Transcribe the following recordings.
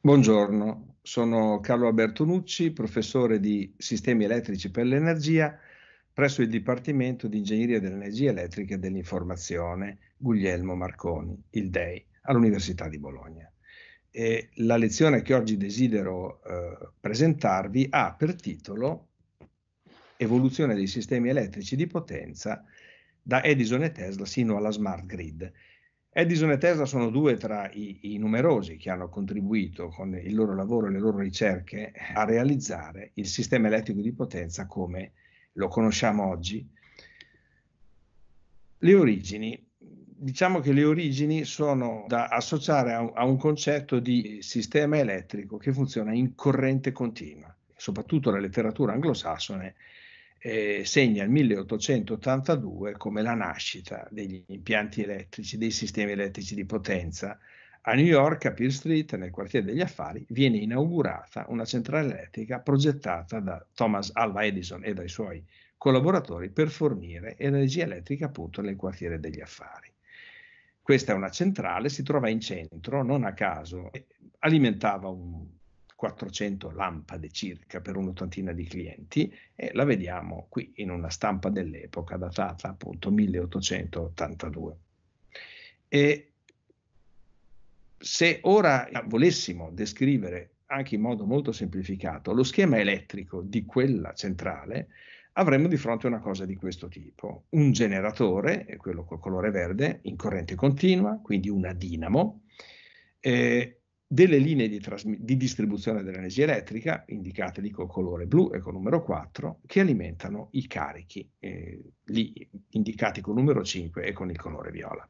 Buongiorno, sono Carlo Alberto Nucci, professore di Sistemi elettrici per l'energia presso il Dipartimento di Ingegneria dell'Energia Elettrica e dell'Informazione Guglielmo Marconi, il DEI, all'Università di Bologna. E la lezione che oggi desidero eh, presentarvi ha per titolo Evoluzione dei sistemi elettrici di potenza da Edison e Tesla sino alla smart grid Edison e Tesla sono due tra i, i, numerosi che hanno contribuito con il loro lavoro e le loro ricerche a realizzare il sistema elettrico di potenza come lo conosciamo oggi. Le origini. Diciamo che le origini sono da associare a, a un concetto di sistema elettrico che funziona in corrente continua. Soprattutto la letteratura anglosassone eh, segna il 1882 come la nascita degli impianti elettrici, dei sistemi elettrici di potenza. A New York, a Pier Street, nel quartiere degli affari, viene inaugurata una centrale elettrica progettata da Thomas Alva Edison e dai suoi collaboratori per fornire energia elettrica appunto nel quartiere degli affari. Questa è una centrale, si trova in centro, non a caso, alimentava un 400 lampade circa per un'ottantina di clienti e la vediamo qui in una stampa dell'epoca datata appunto 1882. E se ora volessimo descrivere anche in modo molto semplificato lo schema elettrico di quella centrale, avremmo di fronte una cosa di questo tipo. Un generatore, quello col colore verde, in corrente continua, quindi una dinamo, eh, delle linee di, trasmi- di distribuzione dell'energia elettrica, indicate lì col colore blu e col numero 4, che alimentano i carichi, eh, lì indicati col numero 5 e con il colore viola.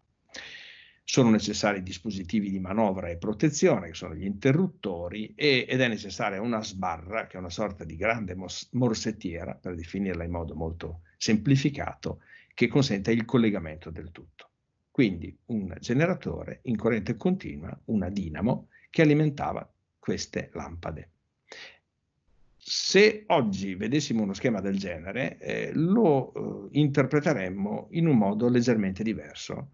Sono necessari dispositivi di manovra e protezione, che sono gli interruttori, e, ed è necessaria una sbarra, che è una sorta di grande mos- morsettiera, per definirla in modo molto semplificato, che consente il collegamento del tutto. Quindi un generatore in corrente continua, una dinamo, che alimentava queste lampade. Se oggi vedessimo uno schema del genere, eh, lo eh, interpreteremmo in un modo leggermente diverso.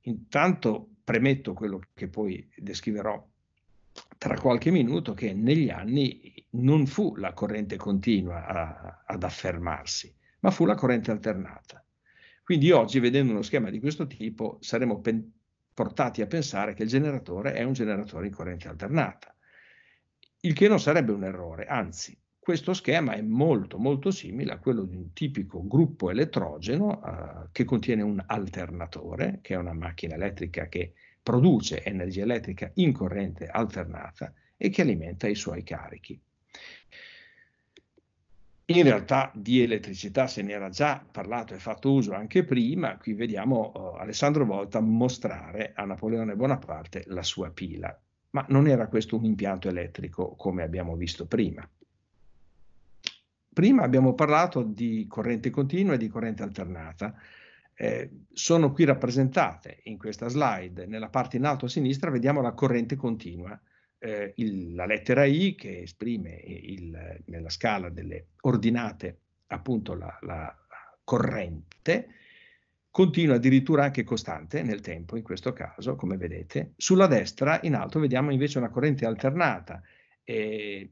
Intanto premetto quello che poi descriverò tra qualche minuto, che negli anni non fu la corrente continua a, ad affermarsi, ma fu la corrente alternata. Quindi oggi, vedendo uno schema di questo tipo, saremmo pen- portati a pensare che il generatore è un generatore in corrente alternata, il che non sarebbe un errore, anzi questo schema è molto molto simile a quello di un tipico gruppo elettrogeno eh, che contiene un alternatore, che è una macchina elettrica che produce energia elettrica in corrente alternata e che alimenta i suoi carichi. In realtà di elettricità se ne era già parlato e fatto uso anche prima, qui vediamo eh, Alessandro Volta mostrare a Napoleone Bonaparte la sua pila, ma non era questo un impianto elettrico come abbiamo visto prima. Prima abbiamo parlato di corrente continua e di corrente alternata, eh, sono qui rappresentate in questa slide, nella parte in alto a sinistra vediamo la corrente continua eh, il, la lettera I che esprime il, nella scala delle ordinate appunto la, la, corrente, continua addirittura anche costante nel tempo, in questo caso, come vedete. Sulla destra in alto vediamo invece una corrente alternata, eh,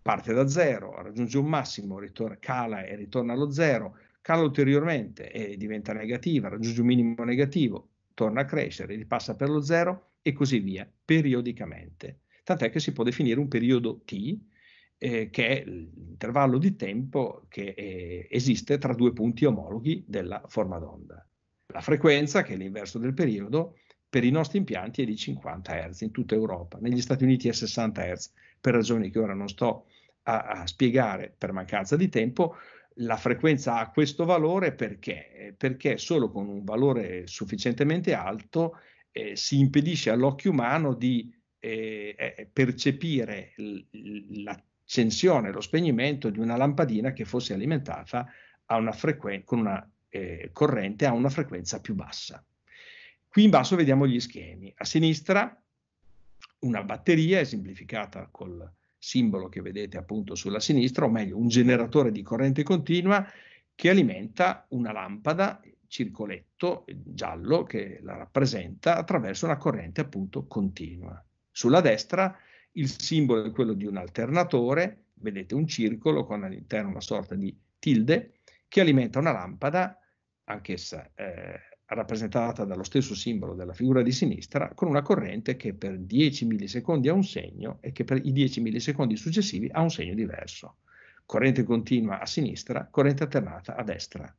parte da zero, raggiunge un massimo, cala e ritorna allo zero, cala ulteriormente e diventa negativa, raggiunge un minimo negativo, torna a crescere, ripassa per lo zero e così via, periodicamente tant'è che si può definire un periodo T, eh, che è l'intervallo di tempo che eh, esiste tra due punti omologhi della forma d'onda. La frequenza, che è l'inverso del periodo, per i nostri impianti è di 50 Hz in tutta Europa, negli Stati Uniti è 60 Hz, per ragioni che ora non sto a, a spiegare per mancanza di tempo, la frequenza ha questo valore perché? Perché solo con un valore sufficientemente alto eh, si impedisce all'occhio umano di eh, percepire l'accensione, lo spegnimento di una lampadina che fosse alimentata una frequen- con una eh, corrente a una frequenza più bassa. Qui in basso vediamo gli schemi. A sinistra una batteria esemplificata col simbolo che vedete appunto sulla sinistra, o meglio un generatore di corrente continua che alimenta una lampada circoletto giallo che la rappresenta attraverso una corrente appunto continua. Sulla destra il simbolo è quello di un alternatore, vedete un circolo con all'interno una sorta di tilde che alimenta una lampada, anch'essa eh, rappresentata dallo stesso simbolo della figura di sinistra, con una corrente che per 10 millisecondi ha un segno e che per i 10 millisecondi successivi ha un segno diverso. Corrente continua a sinistra, corrente alternata a destra.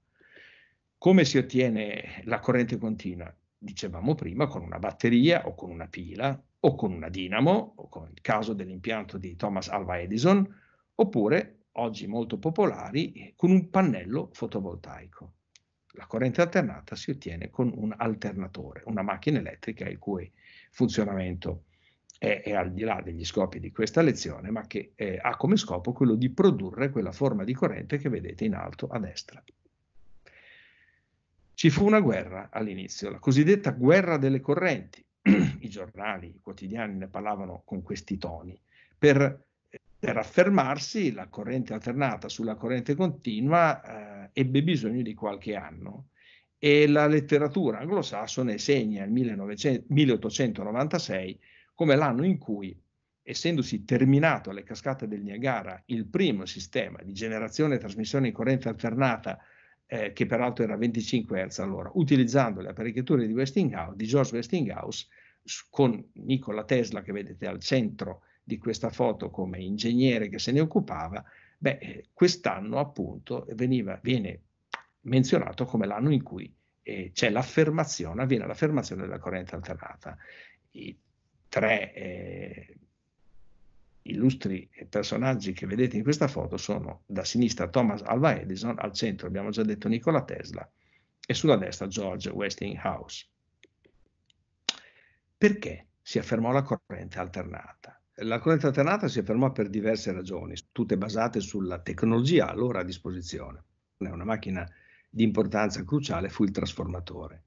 Come si ottiene la corrente continua? Dicevamo prima con una batteria o con una pila o con una dinamo, o con il caso dell'impianto di Thomas Alva Edison, oppure, oggi molto popolari, con un pannello fotovoltaico. La corrente alternata si ottiene con un alternatore, una macchina elettrica il cui funzionamento è, è al di là degli scopi di questa lezione, ma che eh, ha come scopo quello di produrre quella forma di corrente che vedete in alto a destra. Ci fu una guerra all'inizio, la cosiddetta guerra delle correnti, i giornali, i quotidiani ne parlavano con questi toni, per, eh, per affermarsi la corrente alternata sulla corrente continua eh, ebbe bisogno di qualche anno e la letteratura anglosassone segna il 1900, 1896 come l'anno in cui, essendosi terminato alle cascate del Niagara il primo sistema di generazione e trasmissione in corrente alternata eh, che peraltro era 25 Hz allora, utilizzando le apparecchiature di, Westinghouse, di George Westinghouse con Nikola Tesla che vedete al centro di questa foto come ingegnere che se ne occupava, beh, eh, quest'anno appunto veniva, viene menzionato come l'anno in cui eh, c'è l'affermazione, avviene l'affermazione della corrente alternata. I tre eh, illustri personaggi che vedete in questa foto sono da sinistra Thomas Alva Edison, al centro abbiamo già detto Nikola Tesla e sulla destra George Westinghouse. Perché si affermò la corrente alternata? La corrente alternata si affermò per diverse ragioni, tutte basate sulla tecnologia allora a disposizione. Una macchina di importanza cruciale fu il trasformatore.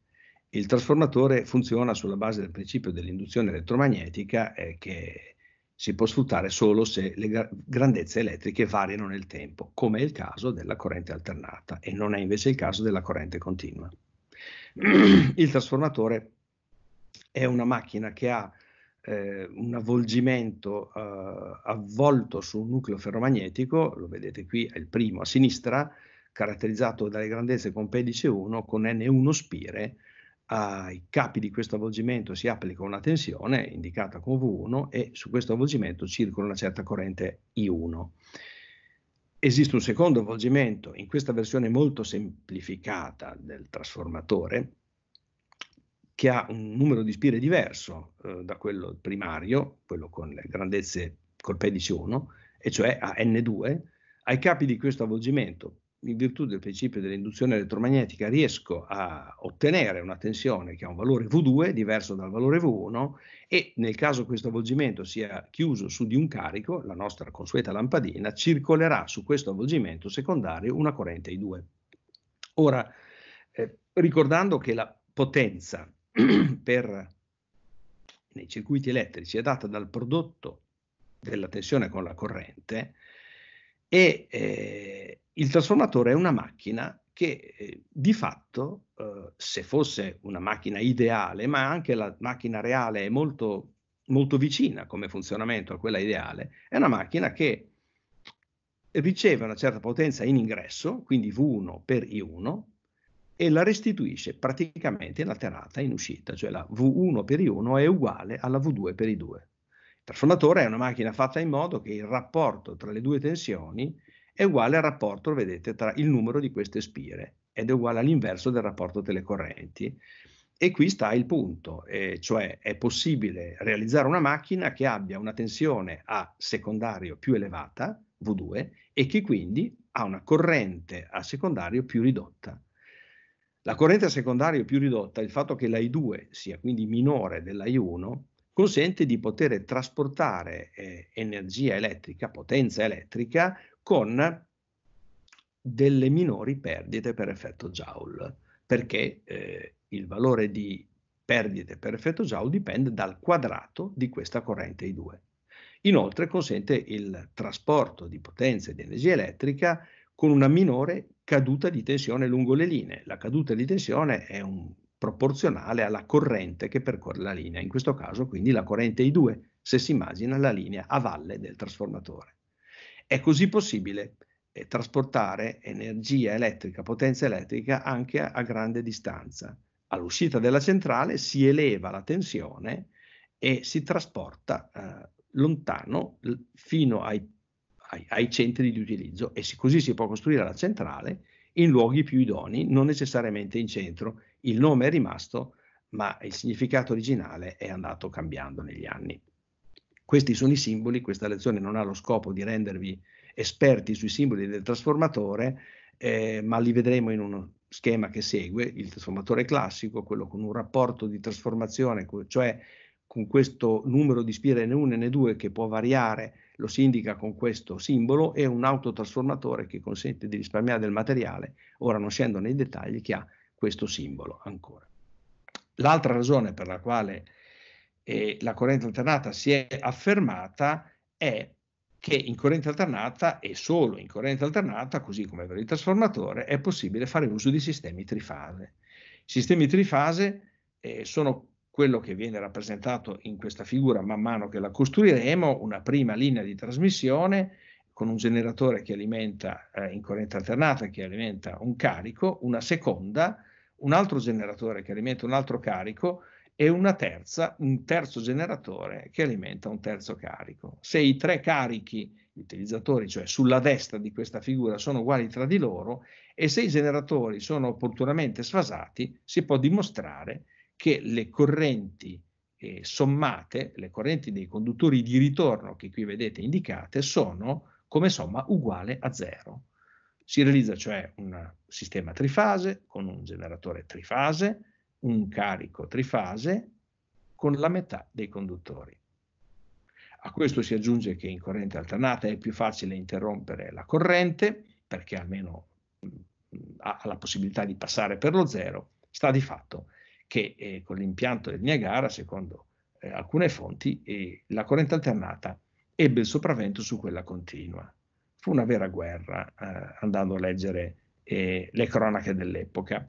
Il trasformatore funziona sulla base del principio dell'induzione elettromagnetica eh, che si può sfruttare solo se le grandezze elettriche variano nel tempo, come è il caso della corrente alternata e non è invece il caso della corrente continua. Il trasformatore è una macchina che ha eh, un avvolgimento eh, avvolto su un nucleo ferromagnetico, lo vedete qui, è il primo a sinistra, caratterizzato dalle grandezze con pedice 1 con N1 spire ai capi di questo avvolgimento si applica una tensione indicata con V1 e su questo avvolgimento circola una certa corrente I1. Esiste un secondo avvolgimento, in questa versione molto semplificata del trasformatore, che ha un numero di spire diverso eh, da quello primario, quello con le grandezze col pedice 1, e cioè a N2, ai capi di questo avvolgimento in virtù del principio dell'induzione elettromagnetica riesco a ottenere una tensione che ha un valore V2 diverso dal valore V1 e nel caso questo avvolgimento sia chiuso su di un carico, la nostra consueta lampadina, circolerà su questo avvolgimento secondario una corrente I2. Ora, eh, ricordando che la potenza per, nei circuiti elettrici è data dal prodotto della tensione con la corrente e eh, il trasformatore è una macchina che eh, di fatto, eh, se fosse una macchina ideale, ma anche la macchina reale è molto, molto vicina come funzionamento a quella ideale, è una macchina che riceve una certa potenza in ingresso, quindi V1 per I1, e la restituisce praticamente inalterata in uscita, cioè la V1 per I1 è uguale alla V2 per I2. Il trasformatore è una macchina fatta in modo che il rapporto tra le due tensioni è uguale al rapporto, lo vedete, tra il numero di queste spire ed è uguale all'inverso del rapporto delle correnti. E qui sta il punto, eh, cioè è possibile realizzare una macchina che abbia una tensione a secondario più elevata, V2, e che quindi ha una corrente a secondario più ridotta. La corrente a secondario più ridotta, il fatto che l'I2 sia quindi minore dell'I1, consente di poter trasportare eh, energia elettrica, potenza elettrica, con delle minori perdite per effetto Joule, perché eh, il valore di perdite per effetto Joule dipende dal quadrato di questa corrente I2. Inoltre consente il trasporto di potenza e di energia elettrica con una minore caduta di tensione lungo le linee. La caduta di tensione è proporzionale alla corrente che percorre la linea, in questo caso quindi la corrente I2, se si immagina la linea a valle del trasformatore. È così possibile eh, trasportare energia elettrica, potenza elettrica anche a, a grande distanza. All'uscita della centrale si eleva la tensione e si trasporta eh, lontano fino ai, ai, ai, centri di utilizzo e si, così si può costruire la centrale in luoghi più idoni, non necessariamente in centro. Il nome è rimasto, ma il significato originale è andato cambiando negli anni. Questi sono i simboli, questa lezione non ha lo scopo di rendervi esperti sui simboli del trasformatore, eh, ma li vedremo in uno schema che segue, il trasformatore classico, quello con un rapporto di trasformazione, cioè con questo numero di spire N1 e N2 che può variare, lo si indica con questo simbolo, e un autotrasformatore che consente di risparmiare del materiale, ora non scendo nei dettagli, che ha questo simbolo ancora. L'altra ragione per la quale eh, la corrente alternata si è affermata è che in corrente alternata e solo in corrente alternata, così come per il trasformatore, è possibile fare uso di sistemi trifase. I sistemi trifase eh, sono quello che viene rappresentato in questa figura man mano che la costruiremo, una prima linea di trasmissione con un generatore che alimenta eh, in corrente alternata che alimenta un carico, una seconda, un altro generatore che alimenta un altro carico, e una terza, un terzo generatore che alimenta un terzo carico. Se i tre carichi utilizzatori, cioè sulla destra di questa figura, sono uguali tra di loro e se i generatori sono opportunamente sfasati, si può dimostrare che le correnti eh, sommate, le correnti dei conduttori di ritorno che qui vedete indicate, sono come somma uguale a zero. Si realizza cioè un sistema trifase con un generatore trifase, un carico trifase con la metà dei conduttori. A questo si aggiunge che in corrente alternata è più facile interrompere la corrente perché almeno ha la possibilità di passare per lo zero, sta di fatto che eh, con l'impianto del Niagara, secondo eh, alcune fonti, eh, la corrente alternata ebbe il sopravvento su quella continua. Fu una vera guerra, eh, andando a leggere eh, le cronache dell'epoca.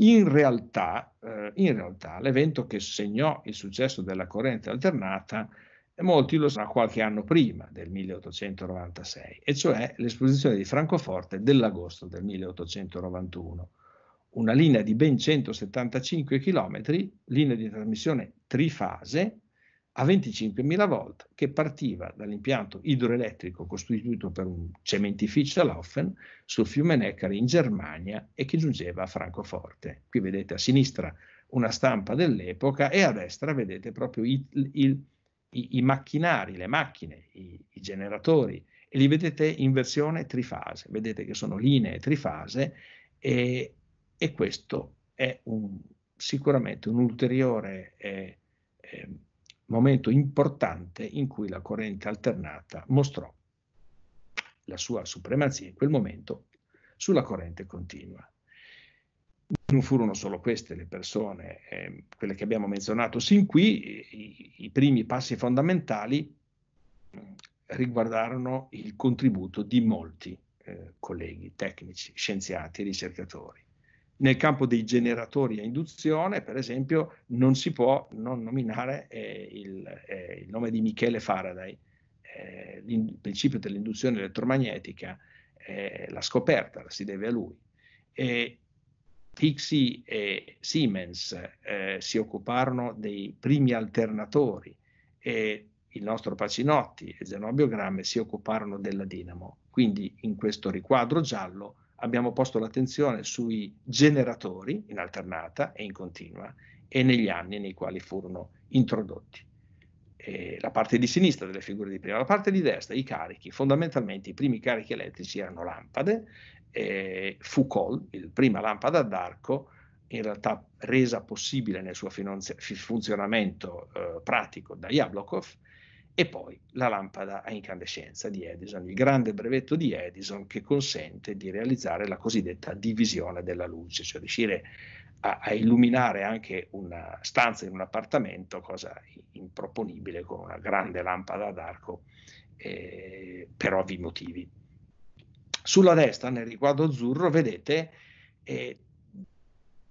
In realtà, eh, in realtà, l'evento che segnò il successo della corrente alternata molti lo sanno qualche anno prima del 1896, e cioè l'esposizione di Francoforte dell'agosto del 1891. Una linea di ben 175 km, linea di trasmissione trifase, a 25.000 volt che partiva dall'impianto idroelettrico costituito per un cementificio all'Offen sul fiume Neckar in Germania e che giungeva a Francoforte. Qui vedete a sinistra una stampa dell'epoca e a destra vedete proprio il, il, i, i, macchinari, le macchine, i, i generatori e li vedete in versione trifase, vedete che sono linee trifase e, e questo è un, sicuramente un ulteriore eh, eh, momento importante in cui la corrente alternata mostrò la sua supremazia in quel momento sulla corrente continua. Non furono solo queste le persone, eh, quelle che abbiamo menzionato sin qui, i, i primi passi fondamentali mm, riguardarono il contributo di molti eh, colleghi tecnici, scienziati, ricercatori. Nel campo dei generatori a induzione, per esempio, non si può non nominare eh, il, eh, il, nome di Michele Faraday, eh, il principio dell'induzione elettromagnetica, eh, la scoperta la si deve a lui. E Pixie e Siemens eh, si occuparono dei primi alternatori e il nostro Pacinotti e Zenobio Gramme si occuparono della Dinamo. Quindi in questo riquadro giallo abbiamo posto l'attenzione sui generatori in alternata e in continua e negli anni nei quali furono introdotti. E la parte di sinistra delle figure di prima, la parte di destra, i carichi, fondamentalmente i primi carichi elettrici erano lampade, Foucault, la prima lampada d'arco, in realtà resa possibile nel suo funzionamento eh, pratico da Jablokov, e poi la lampada a incandescenza di Edison, il grande brevetto di Edison che consente di realizzare la cosiddetta divisione della luce, cioè riuscire a, a illuminare anche una stanza in un appartamento, cosa improponibile con una grande lampada ad arco eh, per ovvi motivi. Sulla destra, nel riquadro azzurro, vedete eh,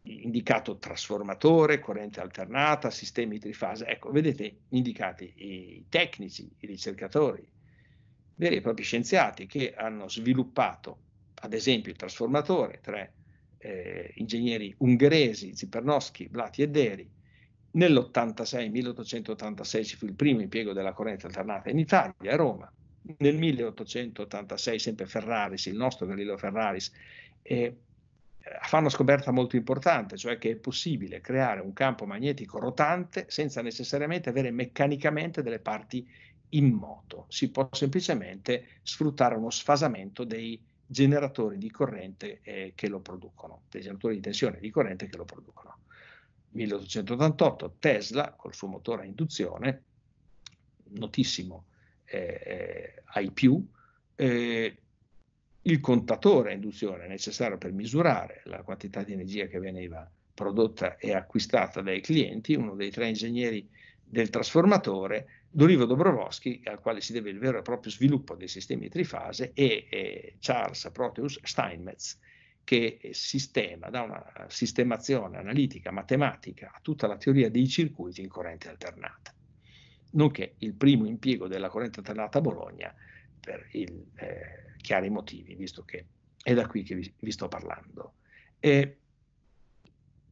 indicato trasformatore, corrente alternata, sistemi trifase. Ecco, vedete indicati i tecnici, i ricercatori, veri e propri scienziati che hanno sviluppato, ad esempio, il trasformatore, tre eh, ingegneri ungheresi, Zipernowski, Blati e Deri. Nell'86, 1886 ci fu il primo impiego della corrente alternata in Italia, a Roma. Nel 1886 sempre Ferraris, il nostro Galileo Ferraris, eh, eh, fa una scoperta molto importante, cioè che è possibile creare un campo magnetico rotante senza necessariamente avere meccanicamente delle parti in moto, si può semplicemente sfruttare uno sfasamento dei generatori di corrente eh, che lo producono, dei generatori di tensione di corrente che lo producono. 1888 Tesla col suo motore a induzione, notissimo eh, ai più, eh, il contatore a induzione necessario per misurare la quantità di energia che veniva prodotta e acquistata dai clienti, uno dei tre ingegneri del trasformatore, Dorivo Dobrovolsky, al quale si deve il vero e proprio sviluppo dei sistemi trifase, e, e Charles Proteus Steinmetz, che sistema, dà una sistemazione analitica, matematica a tutta la teoria dei circuiti in corrente alternata, nonché il primo impiego della corrente alternata a Bologna per il... Eh, chiari motivi, visto che è da qui che vi, vi sto parlando. E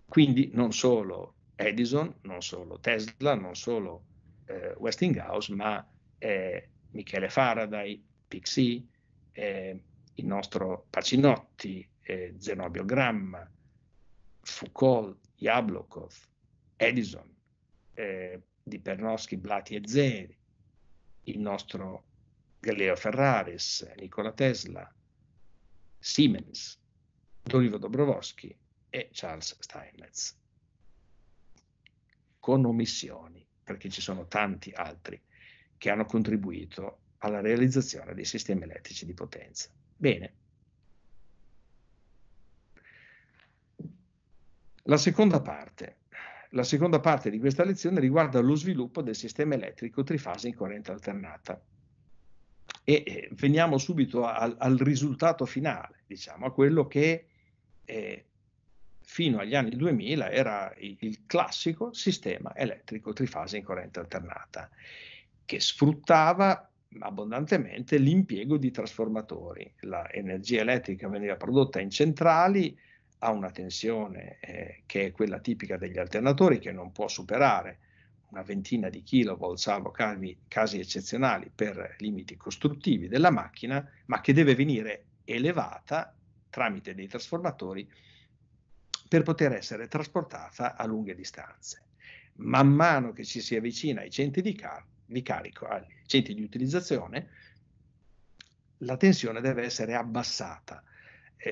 quindi non solo Edison, non solo Tesla, non solo eh, Westinghouse, ma eh, Michele Faraday, Pixie, eh, il nostro Pacinotti, eh, Zenobio Gramma, Foucault, Yablokov, Edison, eh, di Pernowski, Blati e Zeri, il nostro Galileo Ferraris, Nikola Tesla, Siemens, Dolivo Dobrovolsky e Charles Steinmetz. Con omissioni, perché ci sono tanti altri che hanno contribuito alla realizzazione dei sistemi elettrici di potenza. Bene. La seconda parte. La seconda parte di questa lezione riguarda lo sviluppo del sistema elettrico trifase in corrente alternata. E eh, veniamo subito al, al risultato finale, diciamo, a quello che eh, fino agli anni 2000 era il, il classico sistema elettrico trifase in corrente alternata, che sfruttava abbondantemente l'impiego di trasformatori. L'energia elettrica veniva prodotta in centrali a una tensione eh, che è quella tipica degli alternatori che non può superare una ventina di kilovolt, salvo casi, casi eccezionali per limiti costruttivi della macchina, ma che deve venire elevata tramite dei trasformatori per poter essere trasportata a lunghe distanze. Man mano che ci si avvicina ai centri di, car- di carico, ai centri di utilizzazione, la tensione deve essere abbassata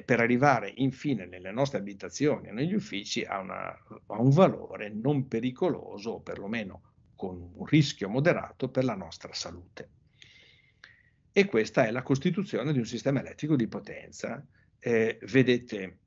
per arrivare infine nelle nostre abitazioni e negli uffici ha, una, ha un valore non pericoloso o perlomeno con un rischio moderato per la nostra salute. E questa è la costituzione di un sistema elettrico di potenza. Eh, vedete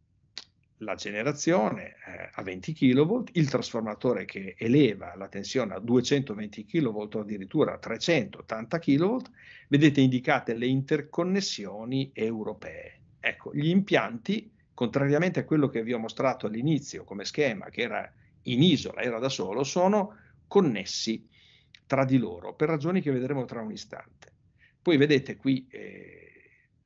la generazione eh, a 20 kV, il trasformatore che eleva la tensione a 220 kV o addirittura a 380 kV, vedete indicate le interconnessioni europee. Ecco, gli impianti, contrariamente a quello che vi ho mostrato all'inizio come schema, che era in isola, era da solo, sono connessi tra di loro per ragioni che vedremo tra un istante. Poi vedete qui, eh,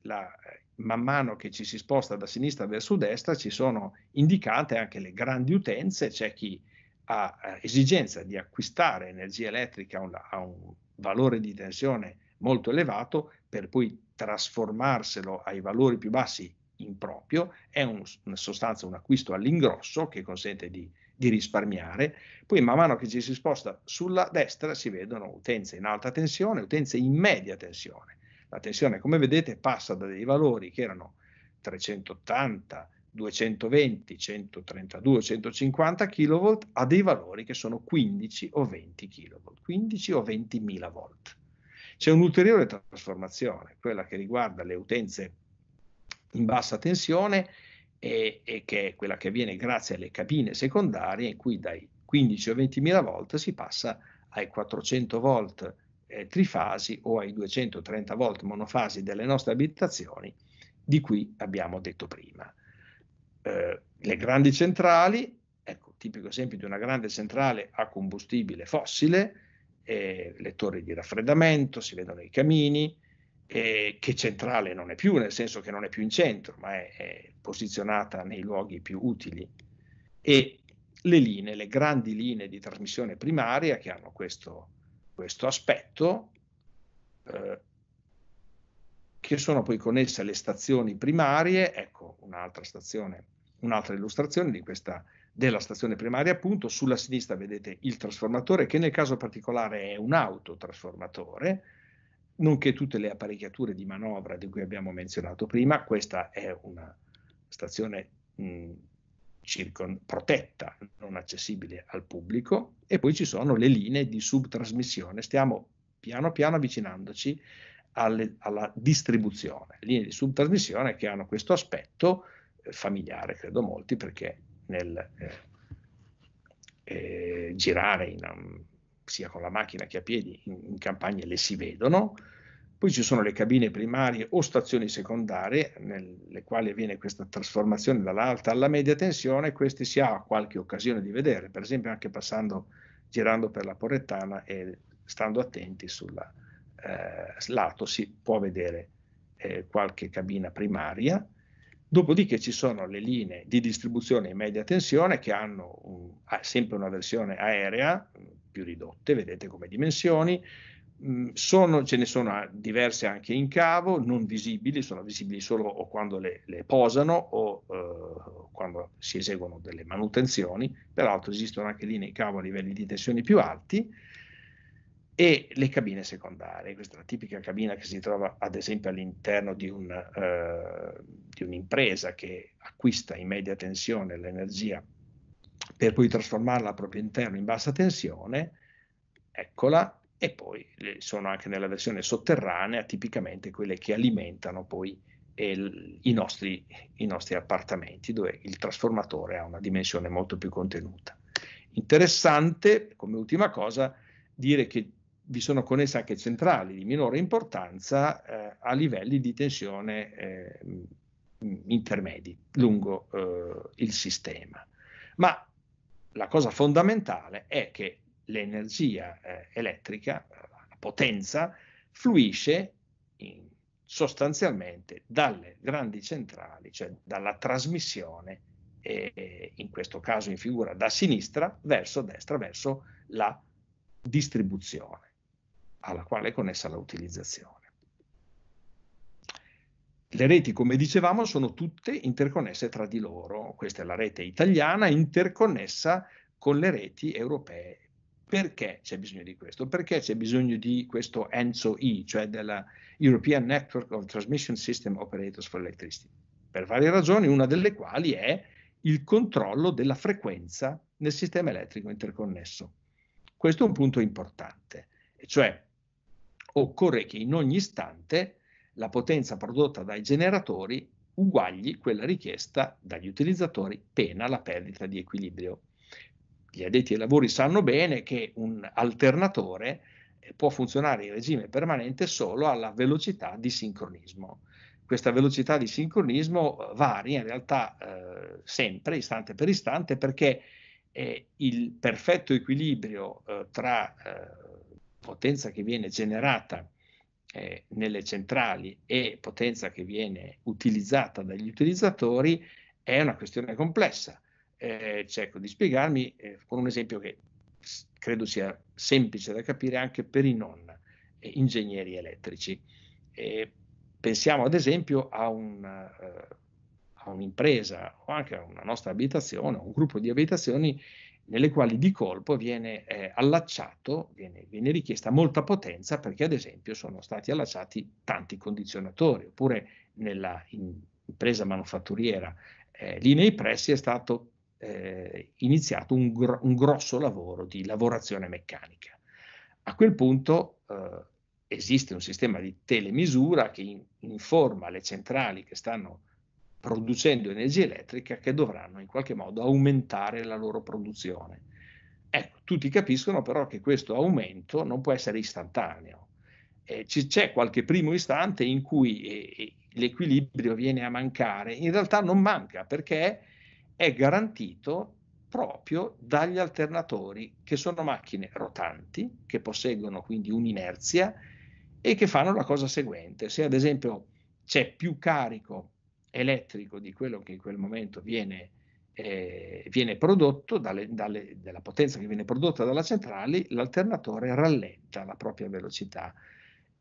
la, eh, man mano che ci si sposta da sinistra verso destra, ci sono indicate anche le grandi utenze, c'è chi ha eh, esigenza di acquistare energia elettrica a un, a un valore di tensione molto elevato per poi trasformarselo ai valori più bassi in proprio, è un, in sostanza un acquisto all'ingrosso che consente di, di risparmiare, poi man mano che ci si sposta sulla destra si vedono utenze in alta tensione, utenze in media tensione. La tensione, come vedete, passa da dei valori che erano 380, 220, 132, 150 kV a dei valori che sono 15 o 20 kV, 15 o 20.000 volt. C'è un'ulteriore trasformazione, quella che riguarda le utenze in bassa tensione e, e, che è quella che avviene grazie alle cabine secondarie in cui dai 15 o 20 mila volt si passa ai 400 volt eh, trifasi o ai 230 volt monofasi delle nostre abitazioni di cui abbiamo detto prima. Eh, le grandi centrali, ecco, tipico esempio di una grande centrale a combustibile fossile, eh, le torri di raffreddamento, si vedono i camini, eh, che centrale non è più, nel senso che non è più in centro, ma è, è posizionata nei luoghi più utili. E le linee, le grandi linee di trasmissione primaria che hanno questo, questo aspetto, eh, che sono poi connesse alle stazioni primarie, ecco un'altra stazione, un'altra illustrazione di questa della stazione primaria, appunto, sulla sinistra vedete il trasformatore che nel caso particolare è un autotrasformatore, nonché tutte le apparecchiature di manovra di cui abbiamo menzionato prima, questa è una stazione mh, circon- protetta, non accessibile al pubblico, e poi ci sono le linee di subtrasmissione, stiamo piano piano avvicinandoci alle, alla distribuzione, linee di subtrasmissione che hanno questo aspetto eh, familiare, credo molti, perché nel eh, eh, girare in, um, sia con la macchina che a piedi in, in campagne le si vedono. Poi ci sono le cabine primarie o stazioni secondarie, nelle quali avviene questa trasformazione dall'alta alla media tensione, queste si ha qualche occasione di vedere, per esempio anche passando, girando per la Porrettana e stando attenti sul eh, lato si può vedere eh, qualche cabina primaria. Dopodiché ci sono le linee di distribuzione in media tensione che hanno un, sempre una versione aerea, eh, più ridotte, vedete come dimensioni, mm, sono, ce ne sono eh, diverse anche in cavo, non visibili, sono visibili solo o quando le, le posano o eh, quando si eseguono delle manutenzioni, peraltro esistono anche linee in cavo a livelli di tensioni più alti, e le cabine secondarie. Questa è la tipica cabina che si trova ad esempio all'interno di, un, eh, di un'impresa che acquista in media tensione l'energia per poi trasformarla al proprio interno in bassa tensione, eccola, e poi sono anche nella versione sotterranea tipicamente quelle che alimentano poi il, i, nostri, i nostri appartamenti dove il trasformatore ha una dimensione molto più contenuta. Interessante come ultima cosa dire che vi sono connesse anche centrali di minore importanza eh, a livelli di tensione eh, intermedi lungo eh, il sistema. Ma la cosa fondamentale è che l'energia eh, elettrica, la potenza, fluisce in, sostanzialmente dalle grandi centrali, cioè dalla trasmissione, in questo caso in figura da sinistra verso destra, verso la distribuzione alla quale è connessa l'utilizzazione. Le reti, come dicevamo, sono tutte interconnesse tra di loro. Questa è la rete italiana interconnessa con le reti europee. Perché c'è bisogno di questo? Perché c'è bisogno di questo ENSO-E, cioè della European Network of Transmission System Operators for Electricity? Per varie ragioni, una delle quali è il controllo della frequenza nel sistema elettrico interconnesso. Questo è un punto importante, cioè occorre che in ogni istante la potenza prodotta dai generatori uguagli quella richiesta dagli utilizzatori, pena la perdita di equilibrio. Gli addetti ai lavori sanno bene che un alternatore eh, può funzionare in regime permanente solo alla velocità di sincronismo. Questa velocità di sincronismo eh, varia in realtà eh, sempre, istante per istante, perché eh, il perfetto equilibrio eh, tra eh, potenza che viene generata eh, nelle centrali e potenza che viene utilizzata dagli utilizzatori è una questione complessa. Eh, cerco cioè, di spiegarmi eh, con un esempio che credo sia semplice da capire anche per i non eh, ingegneri elettrici. pensiamo ad esempio a un eh, un'impresa o anche a una nostra abitazione, un gruppo di abitazioni nelle quali di colpo viene eh, allacciato, viene, viene, richiesta molta potenza perché ad esempio sono stati allacciati tanti condizionatori, oppure nella in, impresa manufatturiera eh, lì nei pressi è stato eh, iniziato un, gro- un, grosso lavoro di lavorazione meccanica. A quel punto eh, esiste un sistema di telemisura che in, informa le centrali che stanno producendo energia elettrica che dovranno in qualche modo aumentare la loro produzione. Ecco, tutti capiscono però che questo aumento non può essere istantaneo. Eh, c'è qualche primo istante in cui eh, eh, l'equilibrio viene a mancare, in realtà non manca perché è garantito proprio dagli alternatori, che sono macchine rotanti, che posseggono quindi un'inerzia e che fanno la cosa seguente. Se ad esempio c'è più carico elettrico di quello che in quel momento viene, eh, viene prodotto, dalle, dalle, della potenza che viene prodotta dalla centrale, l'alternatore rallenta la propria velocità,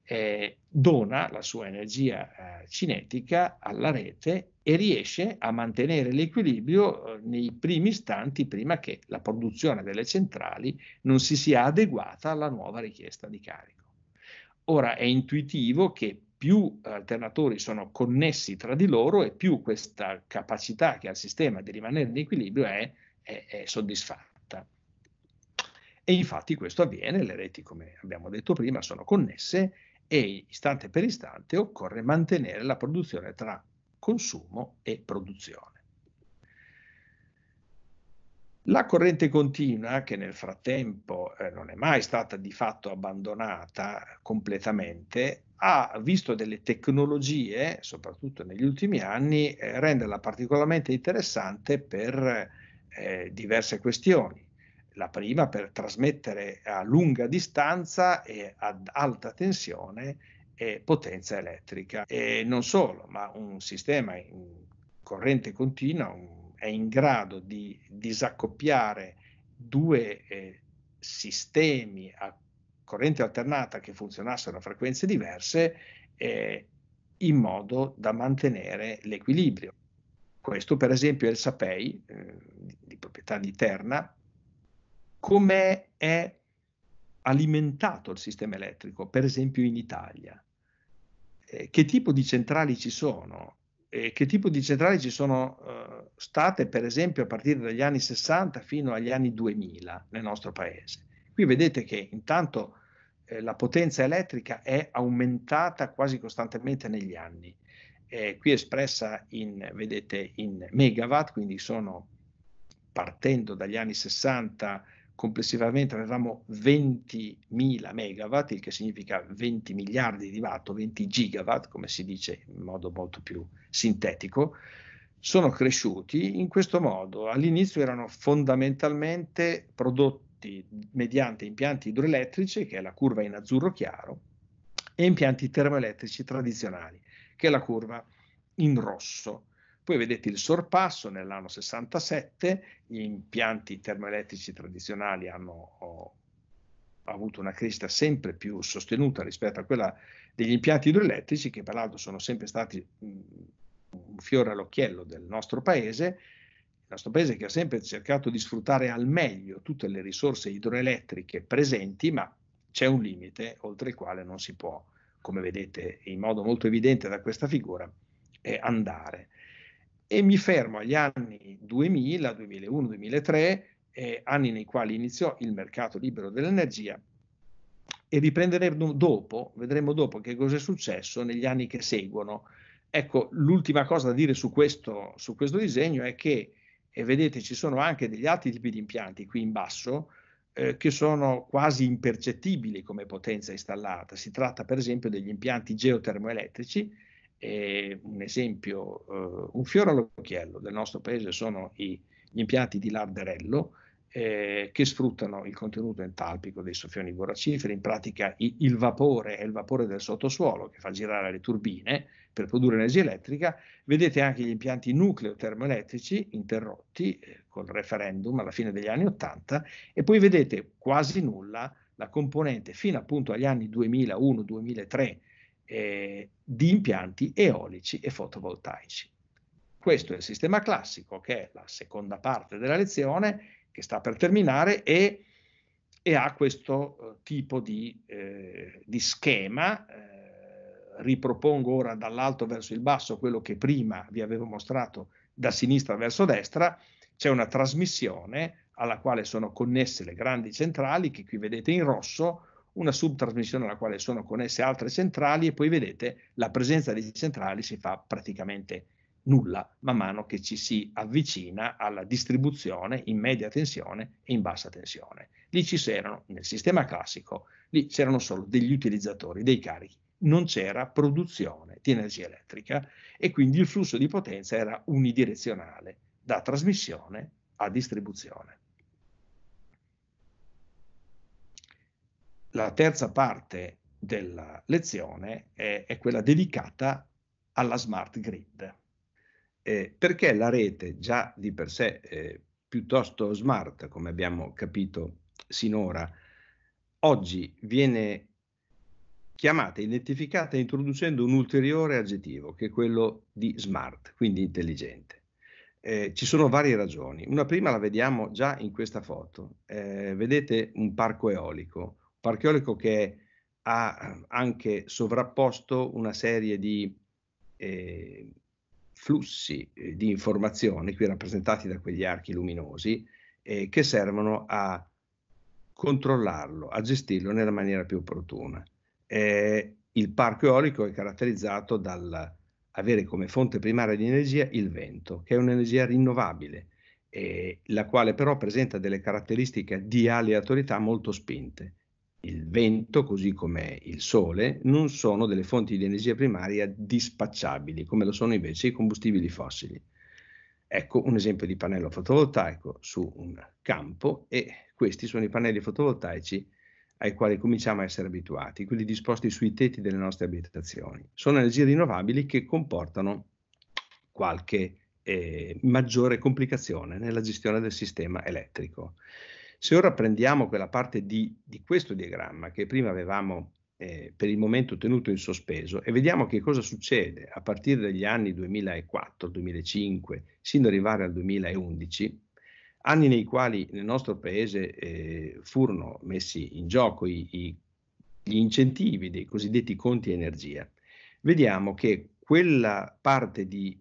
eh, dona la sua energia eh, cinetica alla rete e riesce a mantenere l'equilibrio eh, nei primi istanti prima che la produzione delle centrali non si sia adeguata alla nuova richiesta di carico. Ora è intuitivo che più alternatori sono connessi tra di loro e più questa capacità che ha il sistema di rimanere in equilibrio è, è, è soddisfatta. E infatti questo avviene, le reti come abbiamo detto prima sono connesse e istante per istante occorre mantenere la produzione tra consumo e produzione. La corrente continua, che nel frattempo eh, non è mai stata di fatto abbandonata completamente, ha visto delle tecnologie, soprattutto negli ultimi anni, eh, renderla particolarmente interessante per eh, diverse questioni. La prima per trasmettere a lunga distanza e ad alta tensione eh, potenza elettrica. E non solo, ma un sistema in corrente continua un, è in grado di disaccoppiare due eh, sistemi a corrente alternata che funzionassero a frequenze diverse eh, in modo da mantenere l'equilibrio. Questo per esempio è il Sapei, eh, di proprietà di Terna, come è alimentato il sistema elettrico, per esempio in Italia. Eh, che tipo di centrali ci sono? Eh, che tipo di centrali ci sono eh, state, per esempio, a partire dagli anni 60 fino agli anni 2000 nel nostro paese? Qui vedete che intanto eh, la potenza elettrica è aumentata quasi costantemente negli anni. Eh, qui espressa in, vedete, in megawatt, quindi sono partendo dagli anni 60 complessivamente avevamo 20.000 megawatt, il che significa 20 miliardi di watt o 20 gigawatt, come si dice in modo molto più sintetico, sono cresciuti in questo modo. All'inizio erano fondamentalmente prodotti impianti mediante impianti idroelettrici, che è la curva in azzurro chiaro, e impianti termoelettrici tradizionali, che è la curva in rosso. Poi vedete il sorpasso nell'anno 67, gli impianti termoelettrici tradizionali hanno oh, avuto una crescita sempre più sostenuta rispetto a quella degli impianti idroelettrici, che peraltro sono sempre stati mh, mm, un fiore all'occhiello del nostro paese, nostro paese che ha sempre cercato di sfruttare al meglio tutte le risorse idroelettriche presenti, ma c'è un limite oltre il quale non si può, come vedete in modo molto evidente da questa figura, eh, andare. E mi fermo agli anni 2000, 2001, 2003, eh, anni nei quali iniziò il mercato libero dell'energia e riprenderemo dopo, vedremo dopo che cosa è successo negli anni che seguono. Ecco, l'ultima cosa da dire su questo, su questo disegno è che e vedete ci sono anche degli altri tipi di impianti qui in basso eh, che sono quasi impercettibili come potenza installata. Si tratta per esempio degli impianti geotermoelettrici, eh, un esempio, eh, un fiore all'occhiello del nostro paese sono i, gli impianti di Larderello, eh, che sfruttano il contenuto entalpico dei soffioni borraciferi, in pratica i, il vapore è il vapore del sottosuolo che fa girare le turbine per produrre energia elettrica, vedete anche gli impianti nucleo-termoelettrici interrotti eh, col referendum alla fine degli anni Ottanta e poi vedete quasi nulla la componente fino appunto agli anni 2001-2003 eh, di impianti eolici e fotovoltaici. Questo è il sistema classico, che è la seconda parte della lezione, che sta per terminare e, e ha questo eh, tipo di, eh, di schema. Eh, ripropongo ora dall'alto verso il basso quello che prima vi avevo mostrato da sinistra verso destra. C'è una trasmissione alla quale sono connesse le grandi centrali, che qui vedete in rosso, una subtrasmissione alla quale sono connesse altre centrali e poi vedete la presenza di centrali si fa praticamente nulla man mano che ci si avvicina alla distribuzione in media tensione e in bassa tensione. Lì ci c'erano, nel sistema classico, lì c'erano solo degli utilizzatori, dei carichi, non c'era produzione di energia elettrica e quindi il flusso di potenza era unidirezionale, da trasmissione a distribuzione. La terza parte della lezione è, è quella dedicata alla smart grid eh, perché la rete già di per sé eh, piuttosto smart, come abbiamo capito sinora, oggi viene chiamata, identificata introducendo un ulteriore aggettivo che è quello di smart, quindi intelligente. Eh, ci sono varie ragioni. Una prima la vediamo già in questa foto. Eh, vedete un parco eolico, un parco eolico che ha anche sovrapposto una serie di eh, flussi eh, di informazioni, qui rappresentati da quegli archi luminosi, eh, che servono a controllarlo, a gestirlo nella maniera più opportuna. Eh, il parco eolico è caratterizzato dall'avere come fonte primaria di energia il vento, che è un'energia rinnovabile, eh, la quale però presenta delle caratteristiche di aleatorietà molto spinte il vento, così come il sole, non sono delle fonti di energia primaria dispacciabili, come lo sono invece i combustibili fossili. Ecco un esempio di pannello fotovoltaico su un campo e questi sono i pannelli fotovoltaici ai quali cominciamo a essere abituati, quelli disposti sui tetti delle nostre abitazioni. Sono energie rinnovabili che comportano qualche eh, maggiore complicazione nella gestione del sistema elettrico. Se ora prendiamo quella parte di, di questo diagramma che prima avevamo eh, per il momento tenuto in sospeso e vediamo che cosa succede a partire dagli anni 2004-2005 sino ad arrivare al 2011, anni nei quali nel nostro paese eh, furono messi in gioco i, i, gli incentivi dei cosiddetti conti energia, vediamo che quella parte di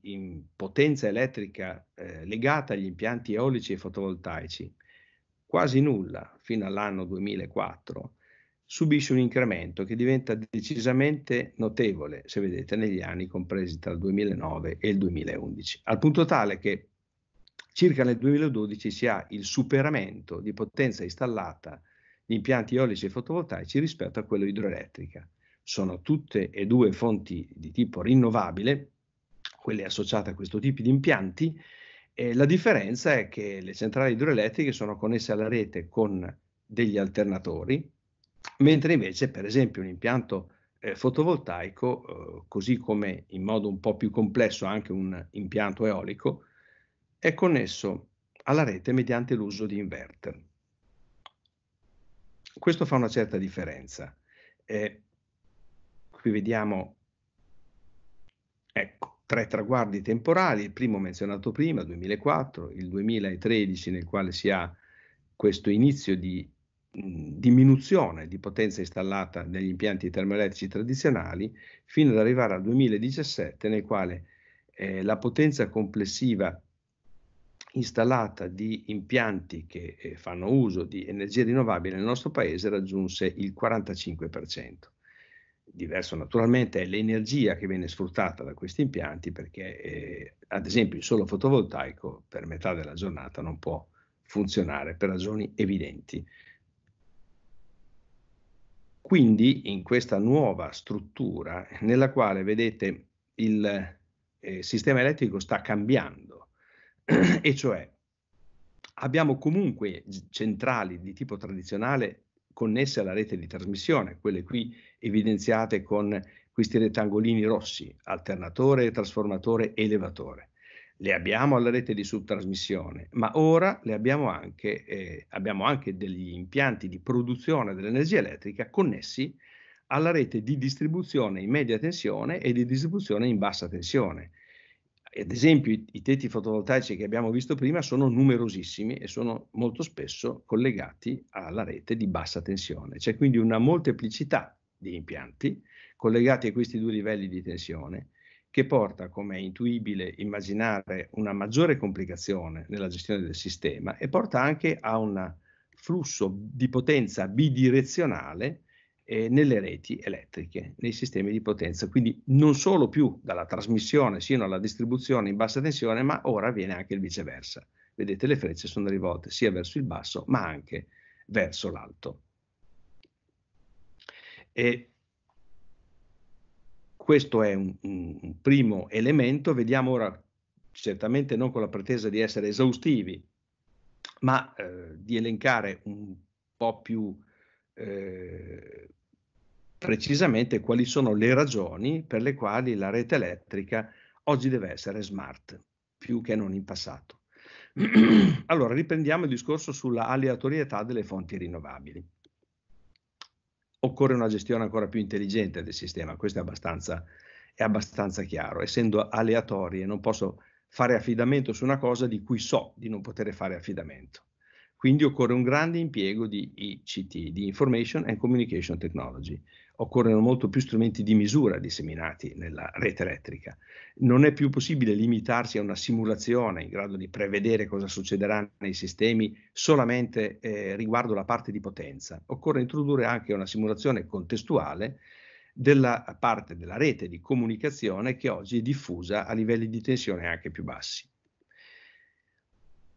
potenza elettrica eh, legata agli impianti eolici e fotovoltaici quasi nulla fino all'anno 2004, subisce un incremento che diventa decisamente notevole, se vedete, negli anni compresi tra il 2009 e il 2011, al punto tale che circa nel 2012 si ha il superamento di potenza installata di impianti eolici e fotovoltaici rispetto a quello idroelettrica. Sono tutte e due fonti di tipo rinnovabile, quelle associate a questo tipo di impianti, eh, la differenza è che le centrali idroelettriche sono connesse alla rete con degli alternatori, mentre invece per esempio un impianto eh, fotovoltaico, eh, così come in modo un po' più complesso anche un impianto eolico, è connesso alla rete mediante l'uso di inverter. Questo fa una certa differenza. Eh, qui vediamo, ecco, tre traguardi temporali, il primo menzionato prima, 2004, il 2013 nel quale si ha questo inizio di diminuzione di potenza installata negli impianti termoelettrici tradizionali, fino ad arrivare al 2017 nel quale eh, la potenza complessiva installata di impianti che eh, fanno uso di energie rinnovabili nel nostro paese raggiunse il 45% diverso naturalmente è l'energia che viene sfruttata da questi impianti perché eh, ad esempio il solo fotovoltaico per metà della giornata non può funzionare per ragioni evidenti. Quindi in questa nuova struttura nella quale vedete il eh, sistema elettrico sta cambiando e cioè abbiamo comunque centrali di tipo tradizionale connesse alla rete di trasmissione, quelle qui evidenziate con questi rettangolini rossi, alternatore, trasformatore, elevatore. Le abbiamo alla rete di subtrasmissione, ma ora abbiamo anche, eh, abbiamo anche degli impianti di produzione dell'energia elettrica connessi alla rete di distribuzione in media tensione e di distribuzione in bassa tensione ad esempio i, i tetti fotovoltaici che abbiamo visto prima sono numerosissimi e sono molto spesso collegati alla rete di bassa tensione. C'è quindi una molteplicità di impianti collegati a questi due livelli di tensione che porta, come è intuibile immaginare, una maggiore complicazione nella gestione del sistema e porta anche a un flusso di potenza bidirezionale eh, nelle reti elettriche, nei sistemi di potenza, quindi non solo più dalla trasmissione sino alla distribuzione in bassa tensione, ma ora avviene anche il viceversa. Vedete le frecce sono rivolte sia verso il basso ma anche verso l'alto. E questo è un, un primo elemento, vediamo ora certamente non con la pretesa di essere esaustivi, ma eh, di elencare un po' più eh, precisamente quali sono le ragioni per le quali la rete elettrica oggi deve essere smart, più che non in passato. allora, riprendiamo il discorso sulla aleatorietà delle fonti rinnovabili. Occorre una gestione ancora più intelligente del sistema, questo è abbastanza, è abbastanza chiaro. Essendo aleatorie non posso fare affidamento su una cosa di cui so di non poter fare affidamento. Quindi occorre un grande impiego di ICT, di Information and Communication Technology, occorrono molto più strumenti di misura disseminati nella rete elettrica. Non è più possibile limitarsi a una simulazione in grado di prevedere cosa succederà nei sistemi solamente eh, riguardo la parte di potenza. Occorre introdurre anche una simulazione contestuale della parte della rete di comunicazione che oggi è diffusa a livelli di tensione anche più bassi.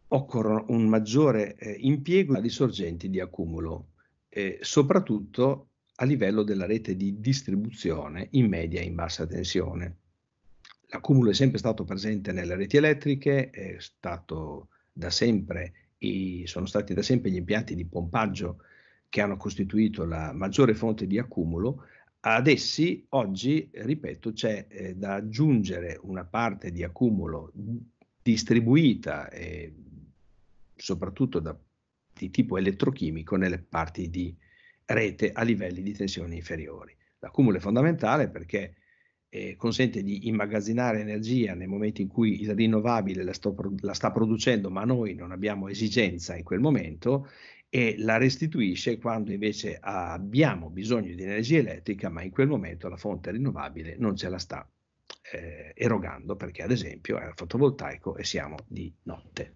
Occorre un maggiore eh, impiego di sorgenti di accumulo, eh, soprattutto a livello della rete di distribuzione in media in bassa tensione. L'accumulo è sempre stato presente nelle reti elettriche, sempre, sono stati da sempre gli impianti di pompaggio che hanno costituito la maggiore fonte di accumulo. Ad essi oggi, ripeto, c'è eh, da aggiungere una parte di accumulo distribuita e soprattutto da, di tipo elettrochimico nelle parti di rete a livelli di tensione inferiori. L'accumulo è fondamentale perché eh, consente di immagazzinare energia nel momento in cui il rinnovabile la, sto, la sta producendo, ma noi non abbiamo esigenza in quel momento e la restituisce quando invece abbiamo bisogno di energia elettrica, ma in quel momento la fonte rinnovabile non ce la sta eh, erogando perché ad esempio è era fotovoltaico e siamo di notte.